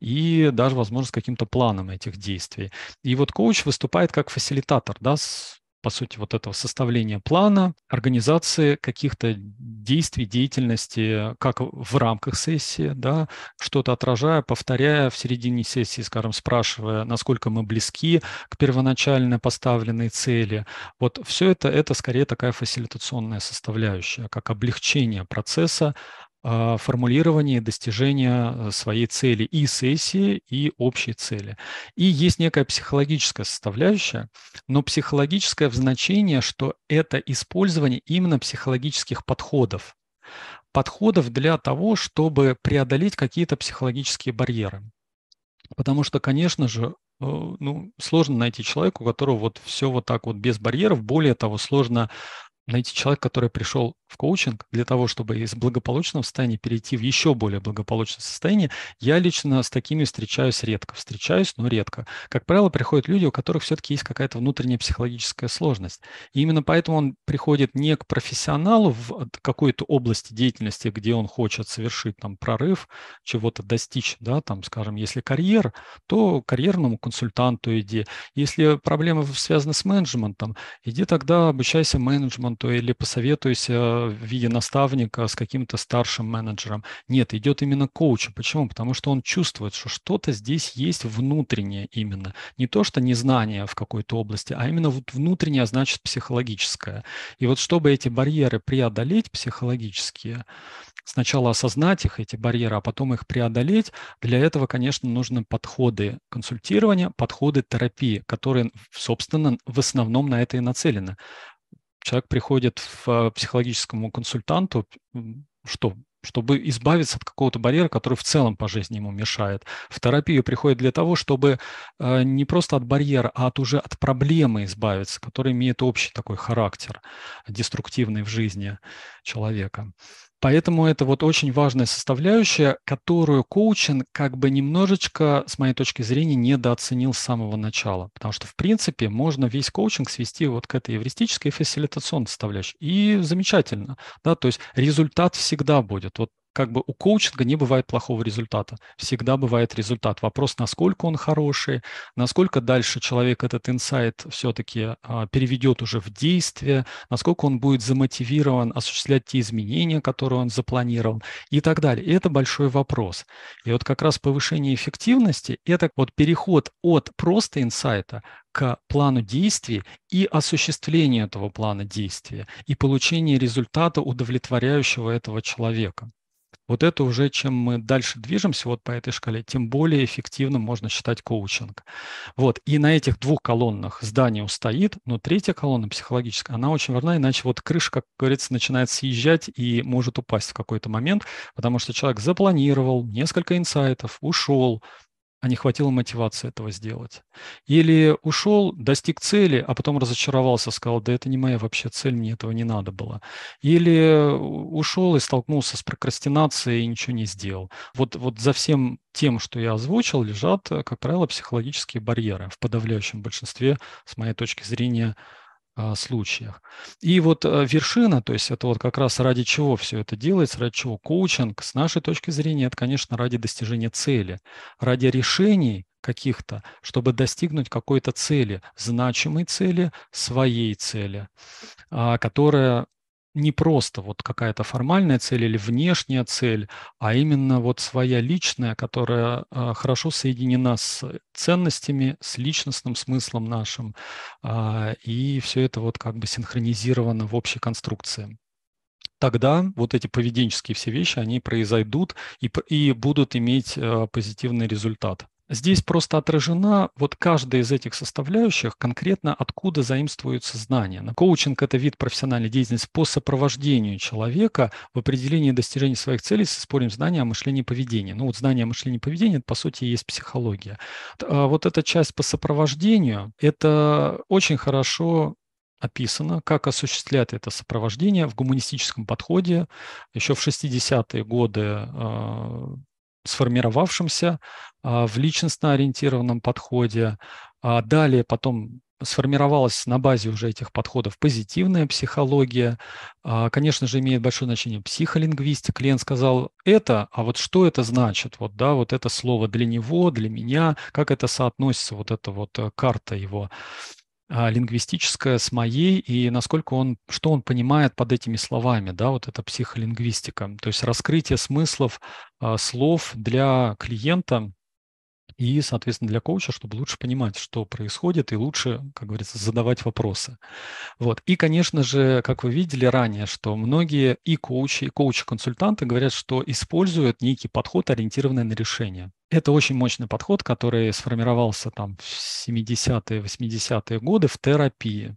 и даже, возможно, с каким-то планом этих действий. И вот коуч выступает как фасилитатор, да, с по сути, вот этого составления плана, организации каких-то действий, деятельности, как в рамках сессии, да, что-то отражая, повторяя в середине сессии, скажем, спрашивая, насколько мы близки к первоначально поставленной цели. Вот все это, это скорее такая фасилитационная составляющая, как облегчение процесса, а, формулирование достижения э, своей цели и сессии, и общей цели. И есть некая психологическая составляющая, но психологическое в значении, что это использование именно психологических подходов. Подходов для того, чтобы преодолеть какие-то психологические барьеры. Потому что, конечно же, э, ну, сложно найти человека, у которого вот все вот так вот без барьеров. Более того, сложно найти человека, который пришел в коучинг для того, чтобы из благополучного состояния перейти в еще более благополучное состояние, я лично с такими встречаюсь редко. Встречаюсь, но редко. Как правило, приходят люди, у которых все-таки есть какая-то внутренняя психологическая сложность. И именно поэтому он приходит не к профессионалу в какой-то области деятельности, где он хочет совершить там прорыв, чего-то достичь, да, там, скажем, если карьер, то карьерному консультанту иди. Если проблемы связаны с менеджментом, иди тогда обучайся менеджменту менеджменту или посоветуйся э, в виде наставника с каким-то старшим менеджером. Нет, идет именно коуч. Почему? Потому что он чувствует, что что-то здесь есть внутреннее именно. Не то, что незнание в какой-то области, а именно вот внутреннее, а значит, психологическое. И вот чтобы эти барьеры преодолеть психологические, сначала осознать их, эти барьеры, а потом их преодолеть, для этого, конечно, нужны подходы консультирования, подходы терапии, которые, собственно, в основном на это и нацелены человек приходит к э, психологическому консультанту, что? чтобы избавиться от какого-то барьера, который в целом по жизни ему мешает. В терапию приходит для того, чтобы э, не просто от барьера, а от уже от проблемы избавиться, которая имеет общий такой характер, деструктивный в жизни человека. Поэтому это вот очень важная составляющая, которую коучинг как бы немножечко, с моей точки зрения, недооценил с самого начала. Потому что, в принципе, можно весь коучинг свести вот к этой эвристической и фасилитационной составляющей. И замечательно. Да? То есть результат всегда будет. Вот как бы у коучинга не бывает плохого результата. Всегда бывает результат. Вопрос, насколько он хороший, насколько дальше человек этот инсайт все-таки а, переведет уже в действие, насколько он будет замотивирован осуществлять те изменения, которые он запланировал и так далее. И это большой вопрос. И вот как раз повышение эффективности – это вот переход от просто инсайта к плану действий и осуществлению этого плана действия и получение результата, удовлетворяющего этого человека. Вот это уже, чем мы дальше движемся вот по этой шкале, тем более эффективным можно считать коучинг. Вот, и на этих двух колоннах здание устоит, но третья колонна психологическая, она очень важна, иначе вот крыша, как говорится, начинает съезжать и может упасть в какой-то момент, потому что человек запланировал несколько инсайтов, ушел, а не хватило мотивации этого сделать. Или ушел, достиг цели, а потом разочаровался, сказал, да это не моя вообще цель, мне этого не надо было. Или ушел и столкнулся с прокрастинацией и ничего не сделал. Вот, вот за всем тем, что я озвучил, лежат, как правило, психологические барьеры в подавляющем большинстве, с моей точки зрения, а, случаях. И вот э, вершина, то есть это вот как раз ради чего все это делается, ради чего коучинг, с нашей точки зрения, это, конечно, ради достижения цели, ради решений каких-то, чтобы достигнуть какой-то цели, значимой цели, своей цели, а, которая не просто вот какая-то формальная цель или внешняя цель, а именно вот своя личная, которая а, хорошо соединена с ценностями, с личностным смыслом нашим, а, и все это вот как бы синхронизировано в общей конструкции тогда вот эти поведенческие все вещи, они произойдут и, и будут иметь э, позитивный результат. Здесь просто отражена вот каждая из этих составляющих, конкретно откуда заимствуются знания. На коучинг – это вид профессиональной деятельности по сопровождению человека в определении достижения своих целей с использованием знания о мышлении и поведении. Ну вот знание о мышлении и поведении – по сути, и есть психология. А вот эта часть по сопровождению – это очень хорошо описано, как осуществлять это сопровождение в гуманистическом подходе. Еще в 60-е годы а, сформировавшемся а, в личностно ориентированном подходе. А далее потом сформировалась на базе уже этих подходов позитивная психология. А, конечно же, имеет большое значение психолингвистика. Лен сказал это, а вот что это значит? Вот, да, вот это слово для него, для меня, как это соотносится, вот эта вот э, карта его а, лингвистическое с моей и насколько он, что он понимает под этими словами, да, вот это психолингвистика, то есть раскрытие смыслов а, слов для клиента, и, соответственно, для коуча, чтобы лучше понимать, что происходит, и лучше, как говорится, задавать вопросы. Вот. И, конечно же, как вы видели ранее, что многие и коучи, и коучи-консультанты говорят, что используют некий подход, ориентированный на решение. Это очень мощный подход, который сформировался там в 70-е, 80-е годы в терапии.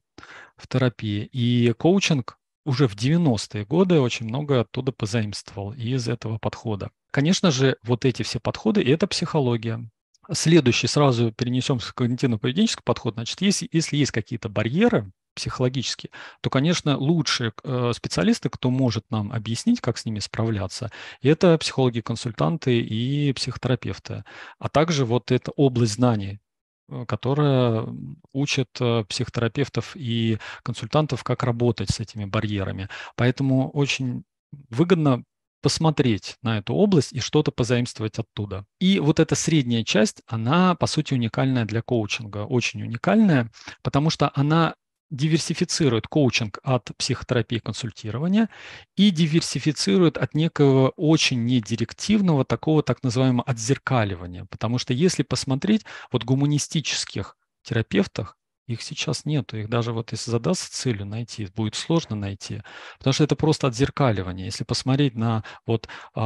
В терапии. И коучинг уже в 90-е годы очень много оттуда позаимствовал из этого подхода. Конечно же, вот эти все подходы – это психология. Следующий сразу перенесемся к когнитивно-поведенческому подходу. Значит, если, если есть какие-то барьеры, психологические, то, конечно, лучшие э, специалисты, кто может нам объяснить, как с ними справляться, это психологи-консультанты и психотерапевты. А также вот эта область знаний, э, которая учит э, психотерапевтов и консультантов, как работать с этими барьерами. Поэтому очень выгодно посмотреть на эту область и что-то позаимствовать оттуда. И вот эта средняя часть, она, по сути, уникальная для коучинга, очень уникальная, потому что она диверсифицирует коучинг от психотерапии и консультирования и диверсифицирует от некого очень недирективного такого так называемого отзеркаливания. Потому что если посмотреть, вот гуманистических терапевтах их сейчас нету. Их даже вот если задастся целью найти, будет сложно найти, потому что это просто отзеркаливание. Если посмотреть на вот э,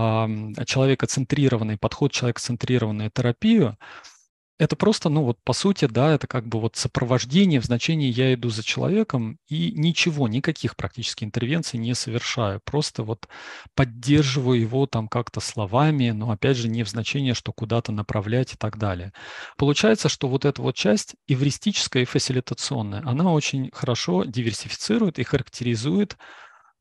человекоцентрированный подход, человекоцентрированную терапию, это просто, ну вот по сути, да, это как бы вот сопровождение в значении «я иду за человеком» и ничего, никаких практически интервенций не совершаю, просто вот поддерживаю его там как-то словами, но опять же не в значении, что куда-то направлять и так далее. Получается, что вот эта вот часть эвристическая и фасилитационная, она очень хорошо диверсифицирует и характеризует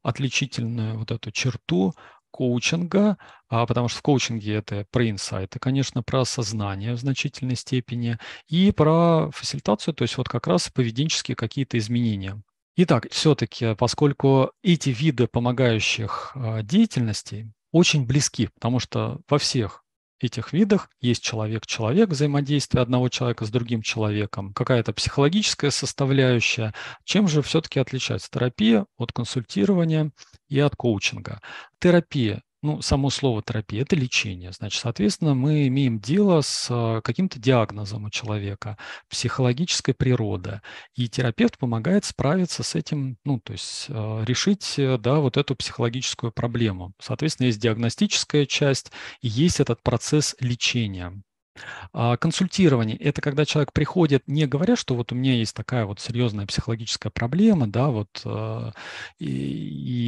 отличительную вот эту черту коучинга, а, потому что в коучинге это про инсайты, конечно, про осознание в значительной степени и про фасилитацию, то есть вот как раз поведенческие какие-то изменения. Итак, все-таки, а, поскольку эти виды помогающих а, деятельностей очень близки, потому что во всех этих видах есть человек-человек, взаимодействие одного человека с другим человеком, какая-то психологическая составляющая. Чем же все-таки отличается терапия от консультирования и от коучинга? Терапия ну, само слово терапия – это лечение. Значит, соответственно, мы имеем дело с а, каким-то диагнозом у человека психологической природы. И терапевт помогает справиться с этим, ну, то есть а, решить, э, да, вот эту психологическую проблему. Соответственно, есть диагностическая часть и есть этот процесс лечения. А, консультирование – это когда человек приходит, не говоря, что вот у меня есть такая вот серьезная психологическая проблема, да, вот, а, и,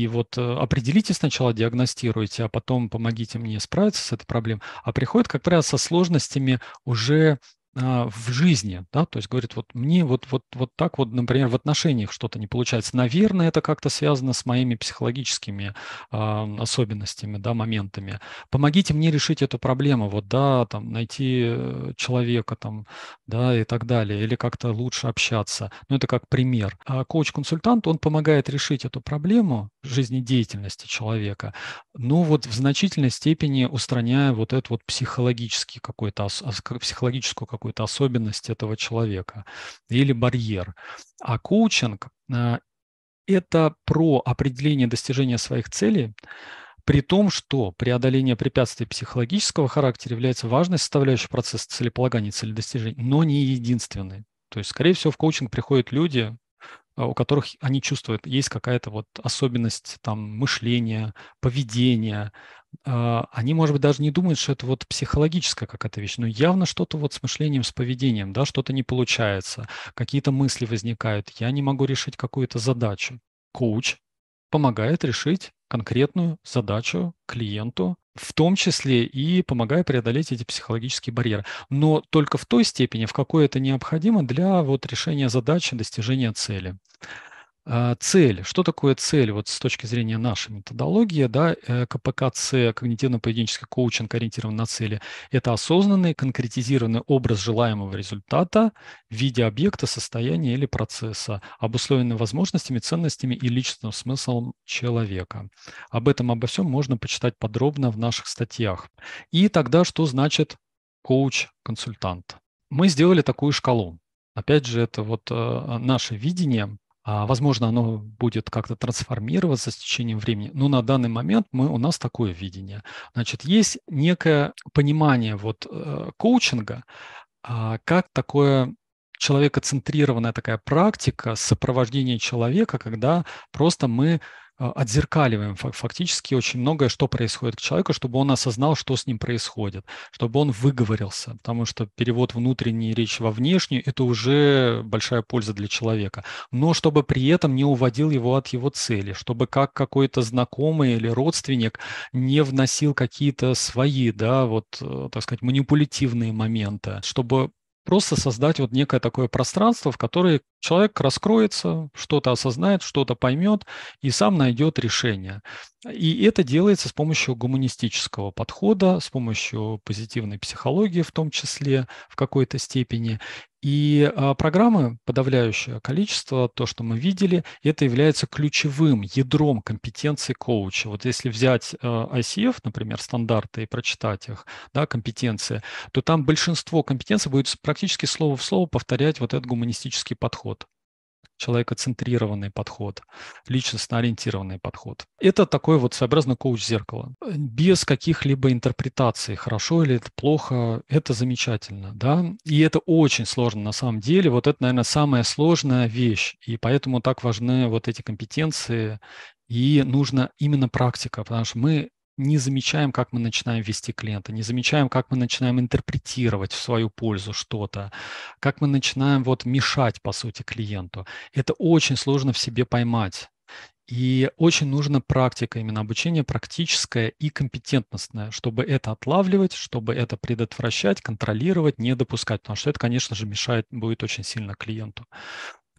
и вот э, определите сначала, диагностируйте, а потом помогите мне справиться с этой проблемой, а приходит, как правило, со сложностями уже а, в жизни, да, то есть говорит, вот мне вот, вот, вот так вот, например, в отношениях что-то не получается. Наверное, это как-то связано с моими психологическими э, особенностями, да, моментами. Помогите мне решить эту проблему, вот, да, там, найти э, человека, там, да, и так далее, или как-то лучше общаться. Ну, это как пример. А коуч-консультант, он помогает решить эту проблему жизнедеятельности человека, но вот в значительной степени устраняя вот этот вот психологический какой-то, психологическую какую какую-то особенность этого человека или барьер. А коучинг э, – это про определение достижения своих целей, при том, что преодоление препятствий психологического характера является важной составляющей процесса целеполагания целедостижения, но не единственной. То есть, скорее всего, в коучинг приходят люди, э, у которых они чувствуют, есть какая-то вот особенность там мышления, поведения, а, они, может быть, даже не думают, что это вот психологическая какая-то вещь, но явно что-то вот с мышлением, с поведением, да, что-то не получается, какие-то мысли возникают, я не могу решить какую-то задачу. Коуч помогает решить конкретную задачу клиенту, в том числе и помогая преодолеть эти психологические барьеры. Но только в той степени, в какой это необходимо для вот решения задачи, достижения цели. А, цель. Что такое цель вот с точки зрения нашей методологии? Да, э, КПКЦ, когнитивно-поведенческий коучинг ориентирован на цели, это осознанный, конкретизированный образ желаемого результата в виде объекта, состояния или процесса, обусловленный возможностями, ценностями и личным смыслом человека. Об этом, обо всем можно почитать подробно в наших статьях. И тогда что значит коуч-консультант? Мы сделали такую шкалу. Опять же, это вот э, наше видение а, возможно, оно будет как-то трансформироваться с течением времени, но на данный момент мы, у нас такое видение. Значит, есть некое понимание вот э, коучинга а, как такое человекоцентрированная такая практика сопровождения человека, когда просто мы а, отзеркаливаем фактически очень многое, что происходит к человеку, чтобы он осознал, что с ним происходит, чтобы он выговорился, потому что перевод внутренней речи во внешнюю – это уже большая польза для человека. Но чтобы при этом не уводил его от его цели, чтобы как какой-то знакомый или родственник не вносил какие-то свои, да, вот, э, так сказать, манипулятивные моменты, чтобы просто создать вот некое такое пространство, в которое Человек раскроется, что-то осознает, что-то поймет и сам найдет решение. И это делается с помощью гуманистического подхода, с помощью позитивной психологии в том числе в какой-то степени. И а, программы, подавляющее количество, то, что мы видели, это является ключевым ядром компетенции коуча. Вот если взять а, ICF, например, стандарты и прочитать их, да, компетенции, то там большинство компетенций будет практически слово в слово повторять вот этот гуманистический подход человекоцентрированный подход, личностно-ориентированный подход. Это такой вот своеобразный коуч зеркало Без каких-либо интерпретаций, хорошо или это плохо, это замечательно, да. И это очень сложно на самом деле. Вот это, наверное, самая сложная вещь. И поэтому так важны вот эти компетенции и нужна именно практика, потому что мы не замечаем, как мы начинаем вести клиента, не замечаем, как мы начинаем интерпретировать в свою пользу что-то, как мы начинаем вот мешать, по сути, клиенту. Это очень сложно в себе поймать. И очень нужна практика, именно обучение практическое и компетентностное, чтобы это отлавливать, чтобы это предотвращать, контролировать, не допускать, потому что это, конечно же, мешает, будет очень сильно клиенту.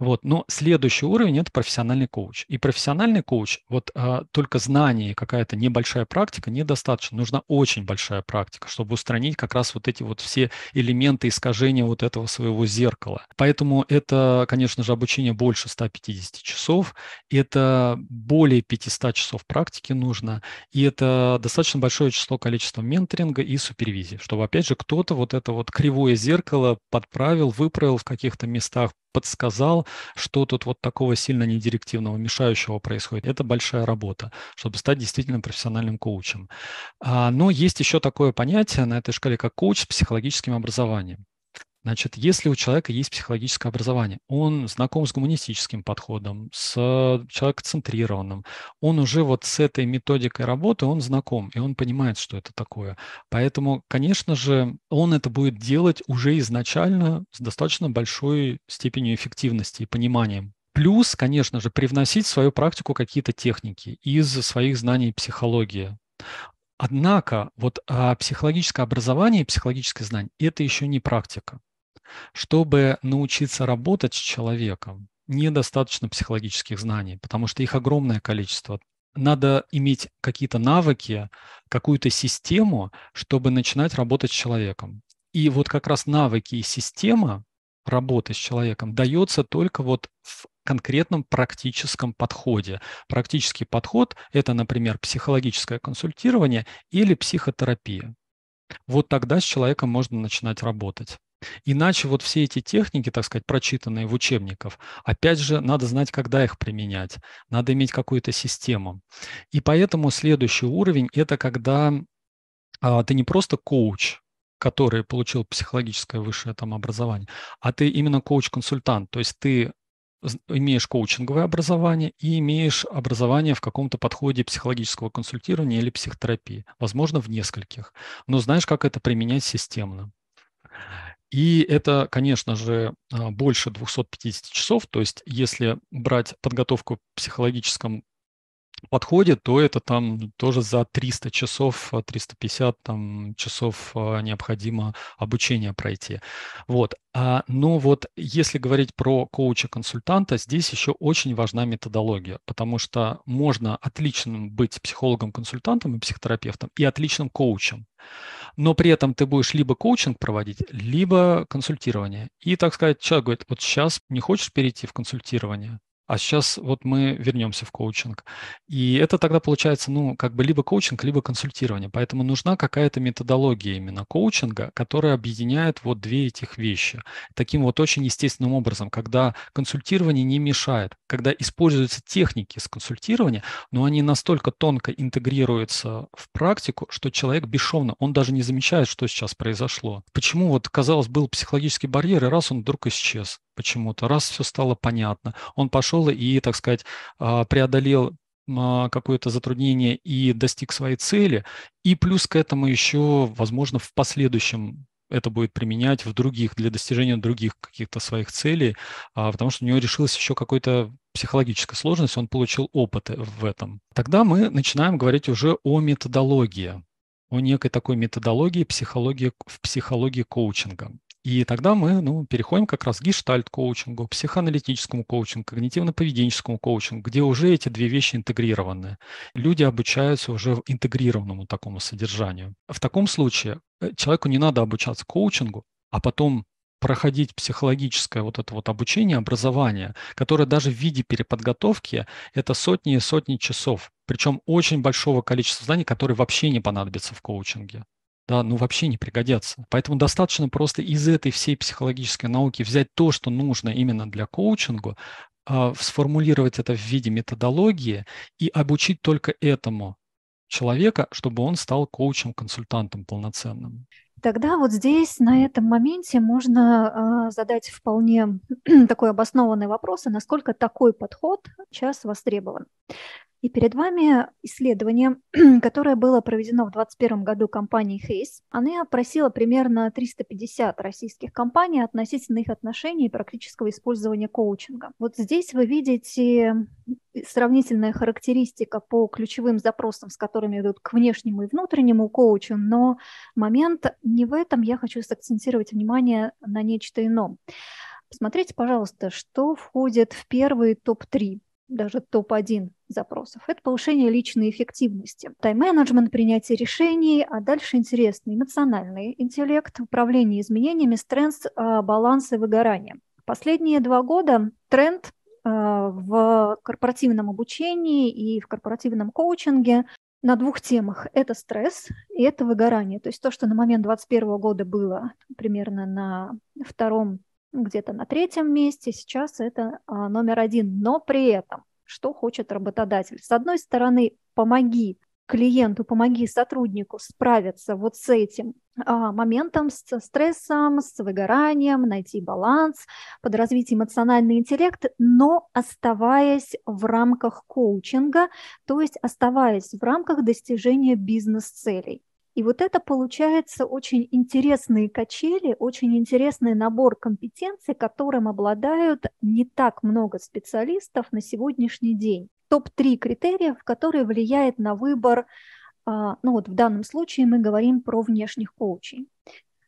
Вот. Но следующий уровень – это профессиональный коуч. И профессиональный коуч, вот а, только знание какая-то небольшая практика недостаточно. Нужна очень большая практика, чтобы устранить как раз вот эти вот все элементы искажения вот этого своего зеркала. Поэтому это, конечно же, обучение больше 150 часов, это более 500 часов практики нужно, и это достаточно большое число количества менторинга и супервизии, чтобы, опять же, кто-то вот это вот кривое зеркало подправил, выправил в каких-то местах, подсказал, что тут вот такого сильно недирективного, мешающего происходит. Это большая работа, чтобы стать действительно профессиональным коучем. А, но есть еще такое понятие на этой шкале, как коуч с психологическим образованием. Значит, если у человека есть психологическое образование, он знаком с гуманистическим подходом, с человекоцентрированным, он уже вот с этой методикой работы, он знаком, и он понимает, что это такое. Поэтому, конечно же, он это будет делать уже изначально с достаточно большой степенью эффективности и пониманием Плюс, конечно же, привносить в свою практику какие-то техники из своих знаний психологии. Однако вот а психологическое образование и психологическое знание – это еще не практика. Чтобы научиться работать с человеком, недостаточно психологических знаний, потому что их огромное количество. Надо иметь какие-то навыки, какую-то систему, чтобы начинать работать с человеком. И вот как раз навыки и система работы с человеком дается только вот в конкретном практическом подходе. Практический подход – это, например, психологическое консультирование или психотерапия. Вот тогда с человеком можно начинать работать. Иначе вот все эти техники, так сказать, прочитанные в учебниках, опять же, надо знать, когда их применять, надо иметь какую-то систему. И поэтому следующий уровень – это когда а, ты не просто коуч, который получил психологическое высшее там образование, а ты именно коуч-консультант, то есть ты имеешь коучинговое образование и имеешь образование в каком-то подходе психологического консультирования или психотерапии, возможно, в нескольких, но знаешь, как это применять системно. И это, конечно же, а, больше 250 часов. То есть, если брать подготовку в психологическом подходе, то это там тоже за 300 часов, 350 а, там, часов а, необходимо обучение пройти. Вот. А, но вот если говорить про коуча-консультанта, здесь еще очень важна методология, потому что можно отличным быть психологом-консультантом и психотерапевтом и отличным коучем но при этом ты будешь либо коучинг проводить, либо консультирование. И, так сказать, человек говорит, вот сейчас не хочешь перейти в консультирование, а сейчас вот мы вернемся в коучинг. И это тогда получается, ну, как бы либо коучинг, либо консультирование. Поэтому нужна какая-то методология именно коучинга, которая объединяет вот две этих вещи. Таким вот очень естественным образом, когда консультирование не мешает, когда используются техники с консультирования, но они настолько тонко интегрируются в практику, что человек бесшовно, он даже не замечает, что сейчас произошло. Почему вот, казалось, был психологический барьер, и раз он вдруг исчез почему-то, раз все стало понятно. Он пошел и, так сказать, а, преодолел а, какое-то затруднение и достиг своей цели, и плюс к этому еще, возможно, в последующем это будет применять в других, для достижения других каких-то своих целей, а, потому что у него решилась еще какая то психологическая сложность, он получил опыт в этом. Тогда мы начинаем говорить уже о методологии, о некой такой методологии психологии, в психологии коучинга. И тогда мы ну, переходим как раз к гештальт-коучингу, психоаналитическому коучингу, когнитивно-поведенческому коучингу, где уже эти две вещи интегрированы. Люди обучаются уже в интегрированному такому содержанию. В таком случае э, человеку не надо обучаться коучингу, а потом проходить психологическое вот это вот обучение, образование, которое даже в виде переподготовки – это сотни и сотни часов, причем очень большого количества знаний, которые вообще не понадобятся в коучинге да, ну вообще не пригодятся. Поэтому достаточно просто из этой всей психологической науки взять то, что нужно именно для коучинга, а, сформулировать это в виде методологии и обучить только этому человека, чтобы он стал коучем-консультантом полноценным.
Тогда вот здесь, на этом моменте, можно а, задать вполне такой обоснованный вопрос, а насколько такой подход сейчас востребован. И перед вами исследование, которое было проведено в 2021 году компанией Hayes. Она опросила примерно 350 российских компаний относительно их отношений и практического использования коучинга. Вот здесь вы видите э, сравнительная характеристика по ключевым запросам, с которыми идут к внешнему и внутреннему коучу, но момент не в этом. Я хочу сакцентировать внимание на нечто ином. Посмотрите, пожалуйста, что входит в первые топ-3 даже топ-1 запросов. Это повышение личной эффективности. Тайм-менеджмент, принятие решений, а дальше интересный эмоциональный интеллект, управление изменениями, стресс, а, баланс и выгорание. Последние два года тренд а, в корпоративном обучении и в корпоративном коучинге на двух темах. Это стресс и это выгорание. То есть то, что на момент 2021 года было примерно на втором где-то на третьем месте, сейчас это а, номер один. Но при этом, что хочет работодатель? С одной стороны, помоги клиенту, помоги сотруднику справиться вот с этим а, моментом, с стрессом, с выгоранием, найти баланс, подразвить эмоциональный интеллект, но оставаясь в рамках коучинга, то есть оставаясь в рамках достижения бизнес-целей. И вот это получается очень интересные качели, очень интересный набор компетенций, которым обладают не так много специалистов на сегодняшний день. Топ-3 критериев, которые влияют на выбор, а, ну вот в данном случае мы говорим про внешних коучей.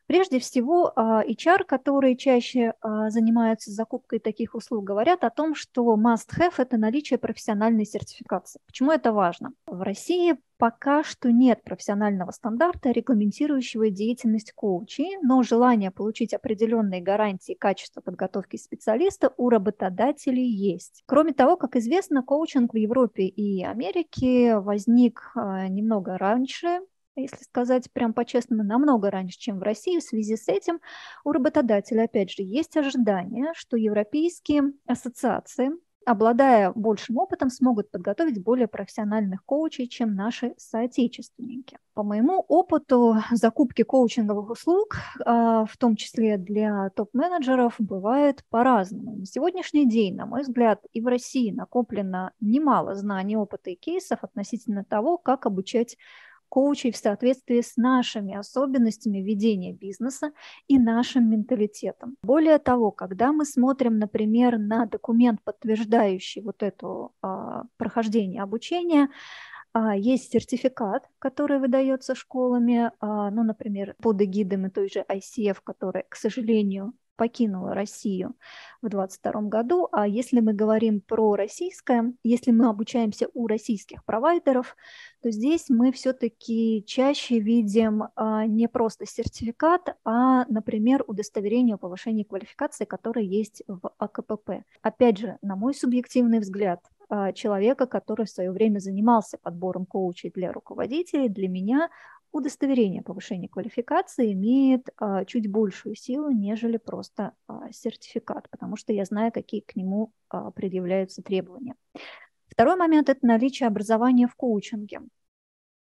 Прежде всего, а, HR, которые чаще а, занимаются закупкой таких услуг, говорят о том, что must-have – это наличие профессиональной сертификации. Почему это важно? В России пока что нет профессионального стандарта, регламентирующего деятельность коучей, но желание получить определенные гарантии качества подготовки специалиста у работодателей есть. Кроме того, как известно, коучинг в Европе и Америке возник э, немного раньше, если сказать прям по-честному, намного раньше, чем в России. В связи с этим у работодателя, опять же, есть ожидание, что европейские ассоциации обладая большим опытом, смогут подготовить более профессиональных коучей, чем наши соотечественники. По моему опыту, закупки коучинговых услуг, а, в том числе для топ-менеджеров, бывают по-разному. На сегодняшний день, на мой взгляд, и в России накоплено немало знаний, опыта и кейсов относительно того, как обучать коучей в соответствии с нашими особенностями ведения бизнеса и нашим менталитетом. Более того, когда мы смотрим, например, на документ, подтверждающий вот это а, прохождение обучения, а, есть сертификат, который выдается школами, а, ну, например, под эгидами той же ICF, которая, к сожалению, покинула Россию в 2022 году. А если мы говорим про российское, если мы обучаемся у российских провайдеров, то здесь мы все-таки чаще видим а, не просто сертификат, а, например, удостоверение о повышении квалификации, которое есть в АКПП. Опять же, на мой субъективный взгляд, а, человека, который в свое время занимался подбором коучей для руководителей, для меня удостоверение повышения квалификации имеет а, чуть большую силу, нежели просто а, сертификат, потому что я знаю, какие к нему а, предъявляются требования. Второй момент – это наличие образования в коучинге.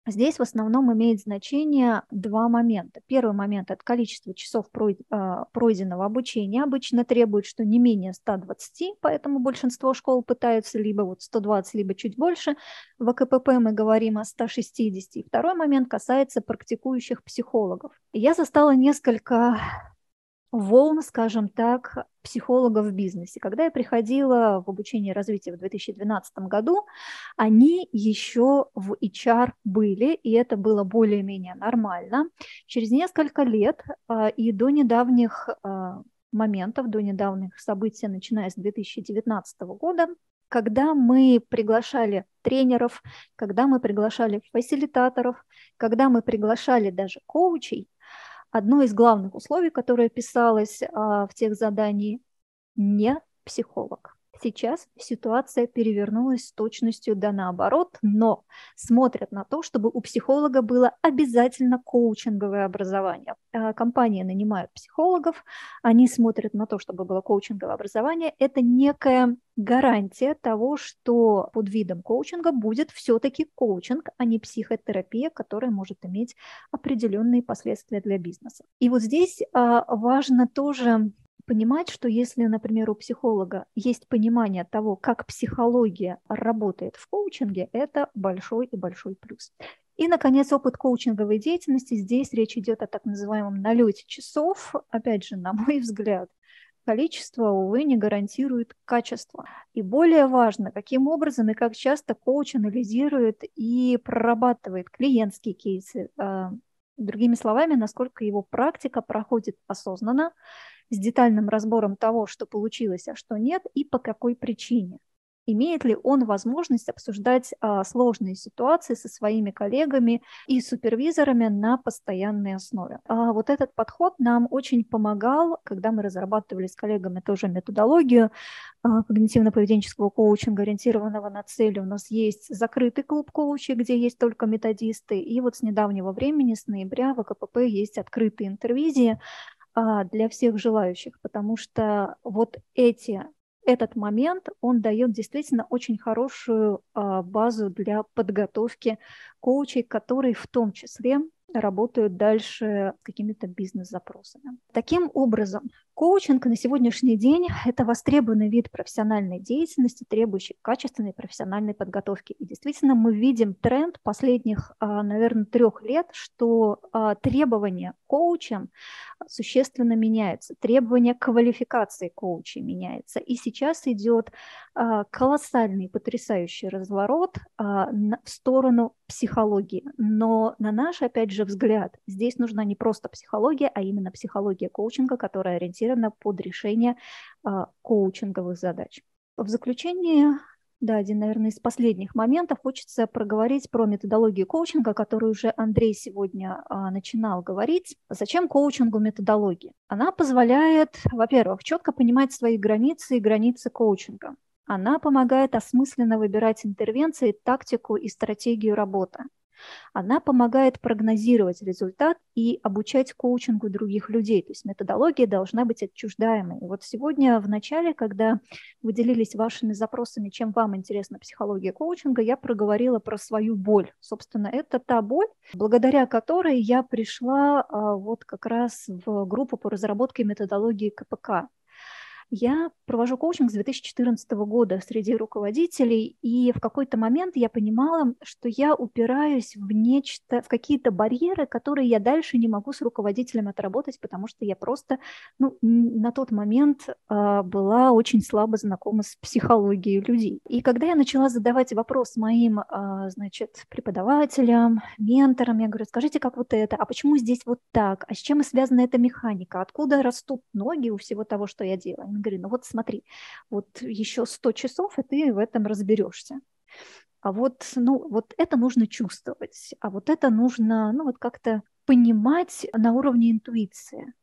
Здесь в основном имеет значение два момента. Первый момент – это количество часов а, пройденного обучения. Обычно требует, что не менее 120, поэтому большинство школ пытаются либо вот 120, либо чуть больше. В КПП мы говорим о 160. И второй момент касается практикующих психологов. Я застала несколько волн, скажем так, психологов в бизнесе. Когда я приходила в обучение развития в 2012 году, они еще в HR были, и это было более-менее нормально. Через несколько лет а, и до недавних а, моментов, до недавних событий, начиная с 2019 года, когда мы приглашали тренеров, когда мы приглашали фасилитаторов, когда мы приглашали даже коучей, Одно из главных условий, которое писалось а, в тех заданиях, не психолог. Сейчас ситуация перевернулась с точностью да наоборот, но смотрят на то, чтобы у психолога было обязательно коучинговое образование. А, Компании нанимают психологов, они смотрят на то, чтобы было коучинговое образование. Это некая гарантия того, что под видом коучинга будет все-таки коучинг, а не психотерапия, которая может иметь определенные последствия для бизнеса. И вот здесь а, важно тоже понимать, что если, например, у психолога есть понимание того, как психология работает в коучинге, это большой и большой плюс. И, наконец, опыт коучинговой деятельности. Здесь речь идет о так называемом налете часов. Опять же, на мой взгляд, количество, увы, не гарантирует качество. И более важно, каким образом и как часто коуч анализирует и прорабатывает клиентские кейсы. Э, другими словами, насколько его практика проходит осознанно, с детальным разбором того, что получилось, а что нет, и по какой причине. Имеет ли он возможность обсуждать а, сложные ситуации со своими коллегами и супервизорами на постоянной основе? А вот этот подход нам очень помогал, когда мы разрабатывали с коллегами тоже методологию а, когнитивно-поведенческого коучинга, ориентированного на цели. У нас есть закрытый клуб коучей, где есть только методисты, и вот с недавнего времени, с ноября в КПП есть открытые интервизии, а, для всех желающих, потому что вот эти, этот момент, он дает действительно очень хорошую а, базу для подготовки коучей, которые в том числе работают дальше с какими-то бизнес-запросами. Таким образом, Коучинг на сегодняшний день – это востребованный вид профессиональной деятельности, требующий качественной профессиональной подготовки. И действительно, мы видим тренд последних, а, наверное, трех лет, что а, требования коучам существенно меняются, требования к квалификации коучей меняются. И сейчас идет а, колоссальный, потрясающий разворот в сторону психологии. Но на наш, опять же, взгляд, здесь нужна не просто психология, а именно психология коучинга, которая ориентирована адаптирована под решение а, коучинговых задач. В заключение да, один, наверное, из последних моментов хочется проговорить про методологию коучинга, которую уже Андрей сегодня а, начинал говорить. Зачем коучингу методологии? Она позволяет, во-первых, четко понимать свои границы и границы коучинга. Она помогает осмысленно выбирать интервенции, тактику и стратегию работы. Она помогает прогнозировать результат и обучать коучингу других людей. То есть методология должна быть отчуждаемой. И вот сегодня в начале, когда вы делились вашими запросами, чем вам интересна психология коучинга, я проговорила про свою боль. Собственно, это та боль, благодаря которой я пришла а, вот как раз в группу по разработке методологии КПК. Я провожу коучинг с 2014 года среди руководителей, и в какой-то момент я понимала, что я упираюсь в нечто, в какие-то барьеры, которые я дальше не могу с руководителем отработать, потому что я просто ну, на тот момент э, была очень слабо знакома с психологией людей. И когда я начала задавать вопрос моим, э, значит, преподавателям, менторам, я говорю, скажите, как вот это, а почему здесь вот так, а с чем связана эта механика, откуда растут ноги у всего того, что я делаю? он говорит, ну вот смотри, вот еще 100 часов, и ты в этом разберешься. А вот, ну, вот это нужно чувствовать, а вот это нужно, ну, вот как-то понимать на уровне интуиции.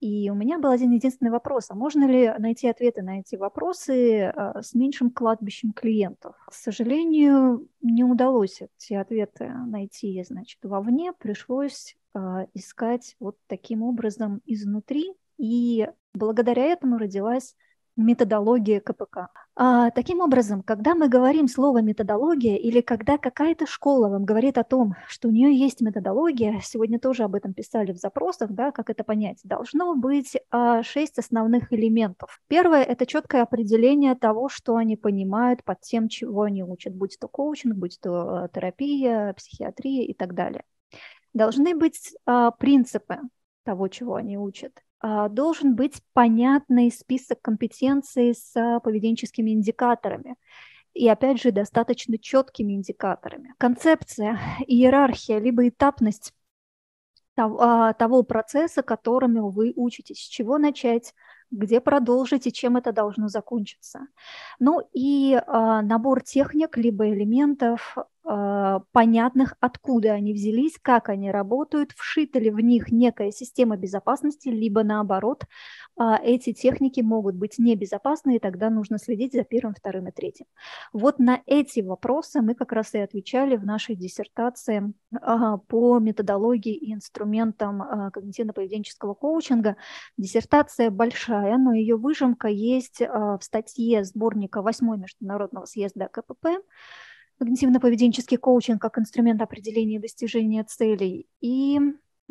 И у меня был один единственный вопрос, а можно ли найти ответы на эти вопросы э, с меньшим кладбищем клиентов? К сожалению, не удалось эти ответы найти, значит, вовне, пришлось э, искать вот таким образом изнутри и благодаря этому родилась методология КПК. А, таким образом, когда мы говорим слово методология или когда какая-то школа вам говорит о том, что у нее есть методология, сегодня тоже об этом писали в запросах, да, как это понять, должно быть а, шесть основных элементов. Первое – это четкое определение того, что они понимают под тем, чего они учат, будь то коучинг, будь то а, терапия, психиатрия и так далее. Должны быть а, принципы того, чего они учат. А, должен быть понятный список компетенций с поведенческими индикаторами и, опять же, достаточно четкими индикаторами. Концепция, иерархия, либо этапность а, того процесса, которому вы учитесь, с чего начать, где продолжить и чем это должно закончиться. Ну и э, набор техник либо элементов, а, понятных, откуда они взялись, как они работают, вшита ли в них некая система безопасности, либо наоборот, а, эти техники могут быть небезопасны, и тогда нужно следить за первым, вторым и третьим. Вот на эти вопросы мы как раз и отвечали в нашей диссертации а, по методологии и инструментам когнитивно-поведенческого коучинга. Диссертация большая, но ее выжимка есть в статье сборника 8 Международного съезда КПП когнитивно-поведенческий коучинг как инструмент определения и достижения целей. И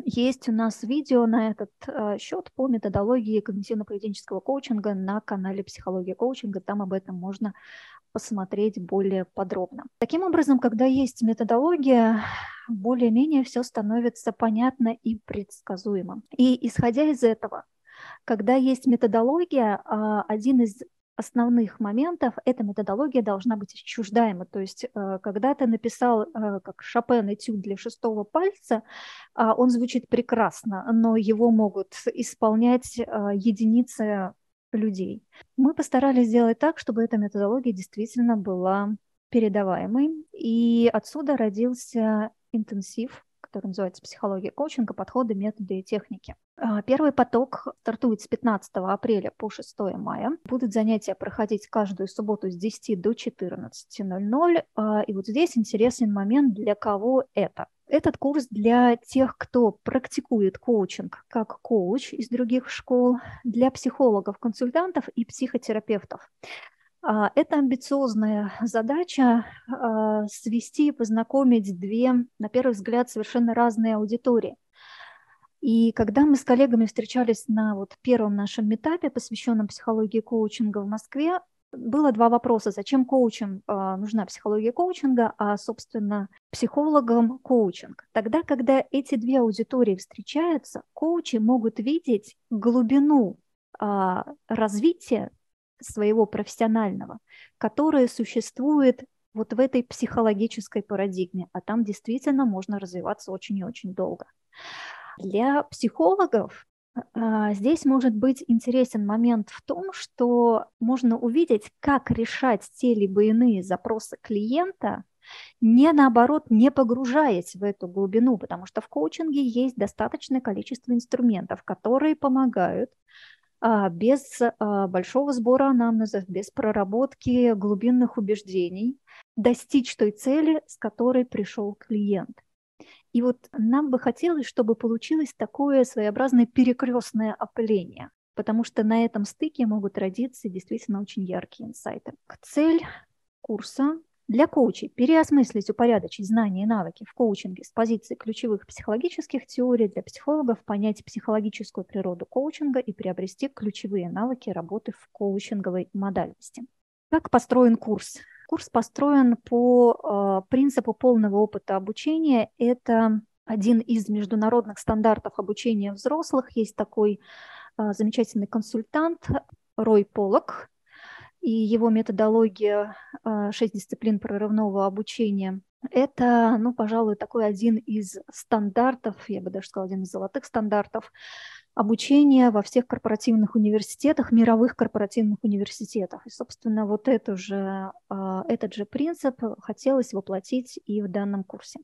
есть у нас видео на этот э, счет по методологии когнитивно-поведенческого коучинга на канале «Психология коучинга». Там об этом можно посмотреть более подробно. Таким образом, когда есть методология, более-менее все становится понятно и предсказуемо. И исходя из этого, когда есть методология, а, один из основных моментов эта методология должна быть чуждаема. То есть, э, когда ты написал, э, как Шопен, этюд для шестого пальца, а, он звучит прекрасно, но его могут исполнять э, единицы людей. Мы постарались сделать так, чтобы эта методология действительно была передаваемой, и отсюда родился интенсив который называется «Психология коучинга. Подходы, методы и техники». А, первый поток стартует с 15 апреля по 6 мая. Будут занятия проходить каждую субботу с 10 до 14.00. А, и вот здесь интересный момент, для кого это. Этот курс для тех, кто практикует коучинг как коуч из других школ, для психологов, консультантов и психотерапевтов. А, это амбициозная задача а, свести и познакомить две, на первый взгляд, совершенно разные аудитории. И когда мы с коллегами встречались на вот первом нашем этапе, посвященном психологии коучинга в Москве, было два вопроса. Зачем коучам а, нужна психология коучинга, а, собственно, психологам коучинг? Тогда, когда эти две аудитории встречаются, коучи могут видеть глубину развития своего профессионального, которое существует вот в этой психологической парадигме, а там действительно можно развиваться очень и очень долго. Для психологов а, Здесь может быть интересен момент в том, что можно увидеть, как решать те либо иные запросы клиента, не наоборот, не погружаясь в эту глубину, потому что в коучинге есть достаточное количество инструментов, которые помогают а, без а, большого сбора анамнезов, без проработки глубинных убеждений, достичь той цели, с которой пришел клиент. И вот нам бы хотелось, чтобы получилось такое своеобразное перекрестное опыление, потому что на этом стыке могут родиться действительно очень яркие инсайты. К Цель курса для коучей переосмыслить, упорядочить знания и навыки в коучинге с позиции ключевых психологических теорий, для психологов понять психологическую природу коучинга и приобрести ключевые навыки работы в коучинговой модальности. Как построен курс? Курс построен по э, принципу полного опыта обучения. Это один из международных стандартов обучения взрослых. Есть такой э, замечательный консультант Рой Полок, и его методология э, «Шесть дисциплин прорывного обучения» Это, ну, пожалуй, такой один из стандартов, я бы даже сказала, один из золотых стандартов обучения во всех корпоративных университетах, мировых корпоративных университетах. И, собственно, вот это же, э, этот же принцип хотелось воплотить и в данном курсе.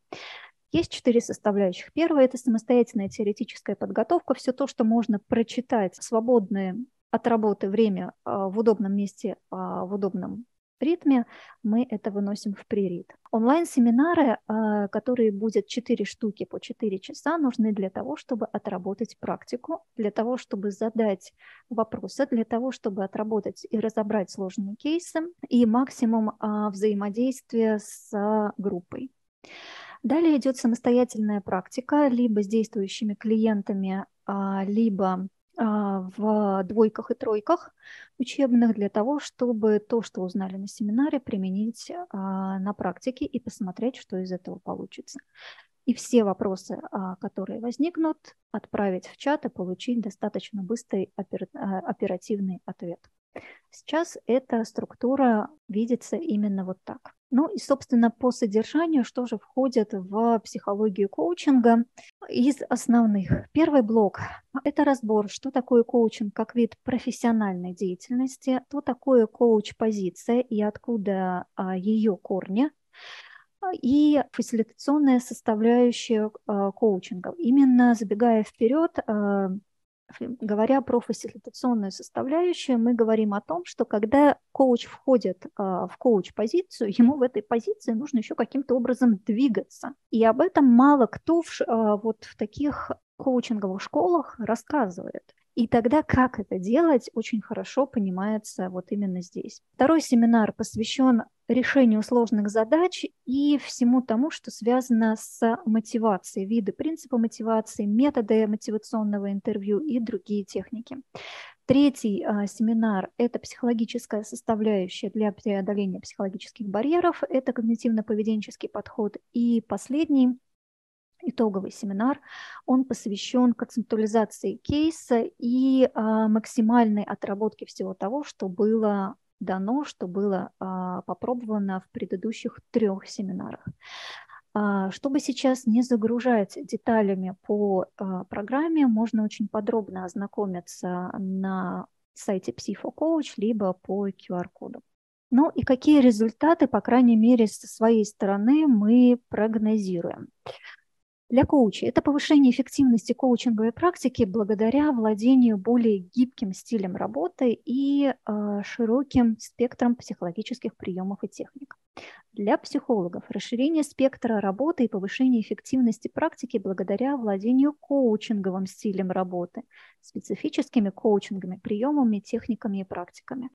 Есть четыре составляющих. первое это самостоятельная теоретическая подготовка, все то, что можно прочитать в свободное от работы время а, в удобном месте, а, в удобном ритме, мы это выносим в прерит. Онлайн-семинары, а, которые будут 4 штуки по 4 часа, нужны для того, чтобы отработать практику, для того, чтобы задать вопросы, для того, чтобы отработать и разобрать сложные кейсы и максимум взаимодействия с группой. Далее идет самостоятельная практика, либо с действующими клиентами, либо а, в двойках и тройках учебных для того, чтобы то, что узнали на семинаре, применить а, на практике и посмотреть, что из этого получится. И все вопросы, а, которые возникнут, отправить в чат и получить достаточно быстрый оперативный ответ. Сейчас эта структура видится именно вот так. Ну и, собственно, по содержанию, что же входит в психологию коучинга из основных. Первый блок – это разбор, что такое коучинг как вид профессиональной деятельности, что такое коуч-позиция и откуда а, ее корни, а, и фасилитационная составляющая а, коучинга. Именно забегая вперед, говоря про фасилитационную составляющую, мы говорим о том, что когда коуч входит а, в коуч-позицию, ему в этой позиции нужно еще каким-то образом двигаться. И об этом мало кто в, а, вот в таких коучинговых школах рассказывает, и тогда как это делать, очень хорошо понимается вот именно здесь. Второй семинар посвящен решению сложных задач и всему тому, что связано с мотивацией, виды принципа мотивации, методы мотивационного интервью и другие техники. Третий а, семинар – это психологическая составляющая для преодоления психологических барьеров, это когнитивно-поведенческий подход. И последний итоговый семинар. Он посвящен концептуализации кейса и а, максимальной отработке всего того, что было дано, что было а, попробовано в предыдущих трех семинарах. А, чтобы сейчас не загружать деталями по а, программе, можно очень подробно ознакомиться на сайте PsychoCoach, либо по QR-коду. Ну и какие результаты, по крайней мере, со своей стороны мы прогнозируем для коуча. Это повышение эффективности коучинговой практики благодаря владению более гибким стилем работы и э, широким спектром психологических приемов и техник. Для психологов расширение спектра работы и повышение эффективности практики благодаря владению коучинговым стилем работы, специфическими коучингами, приемами, техниками и практиками.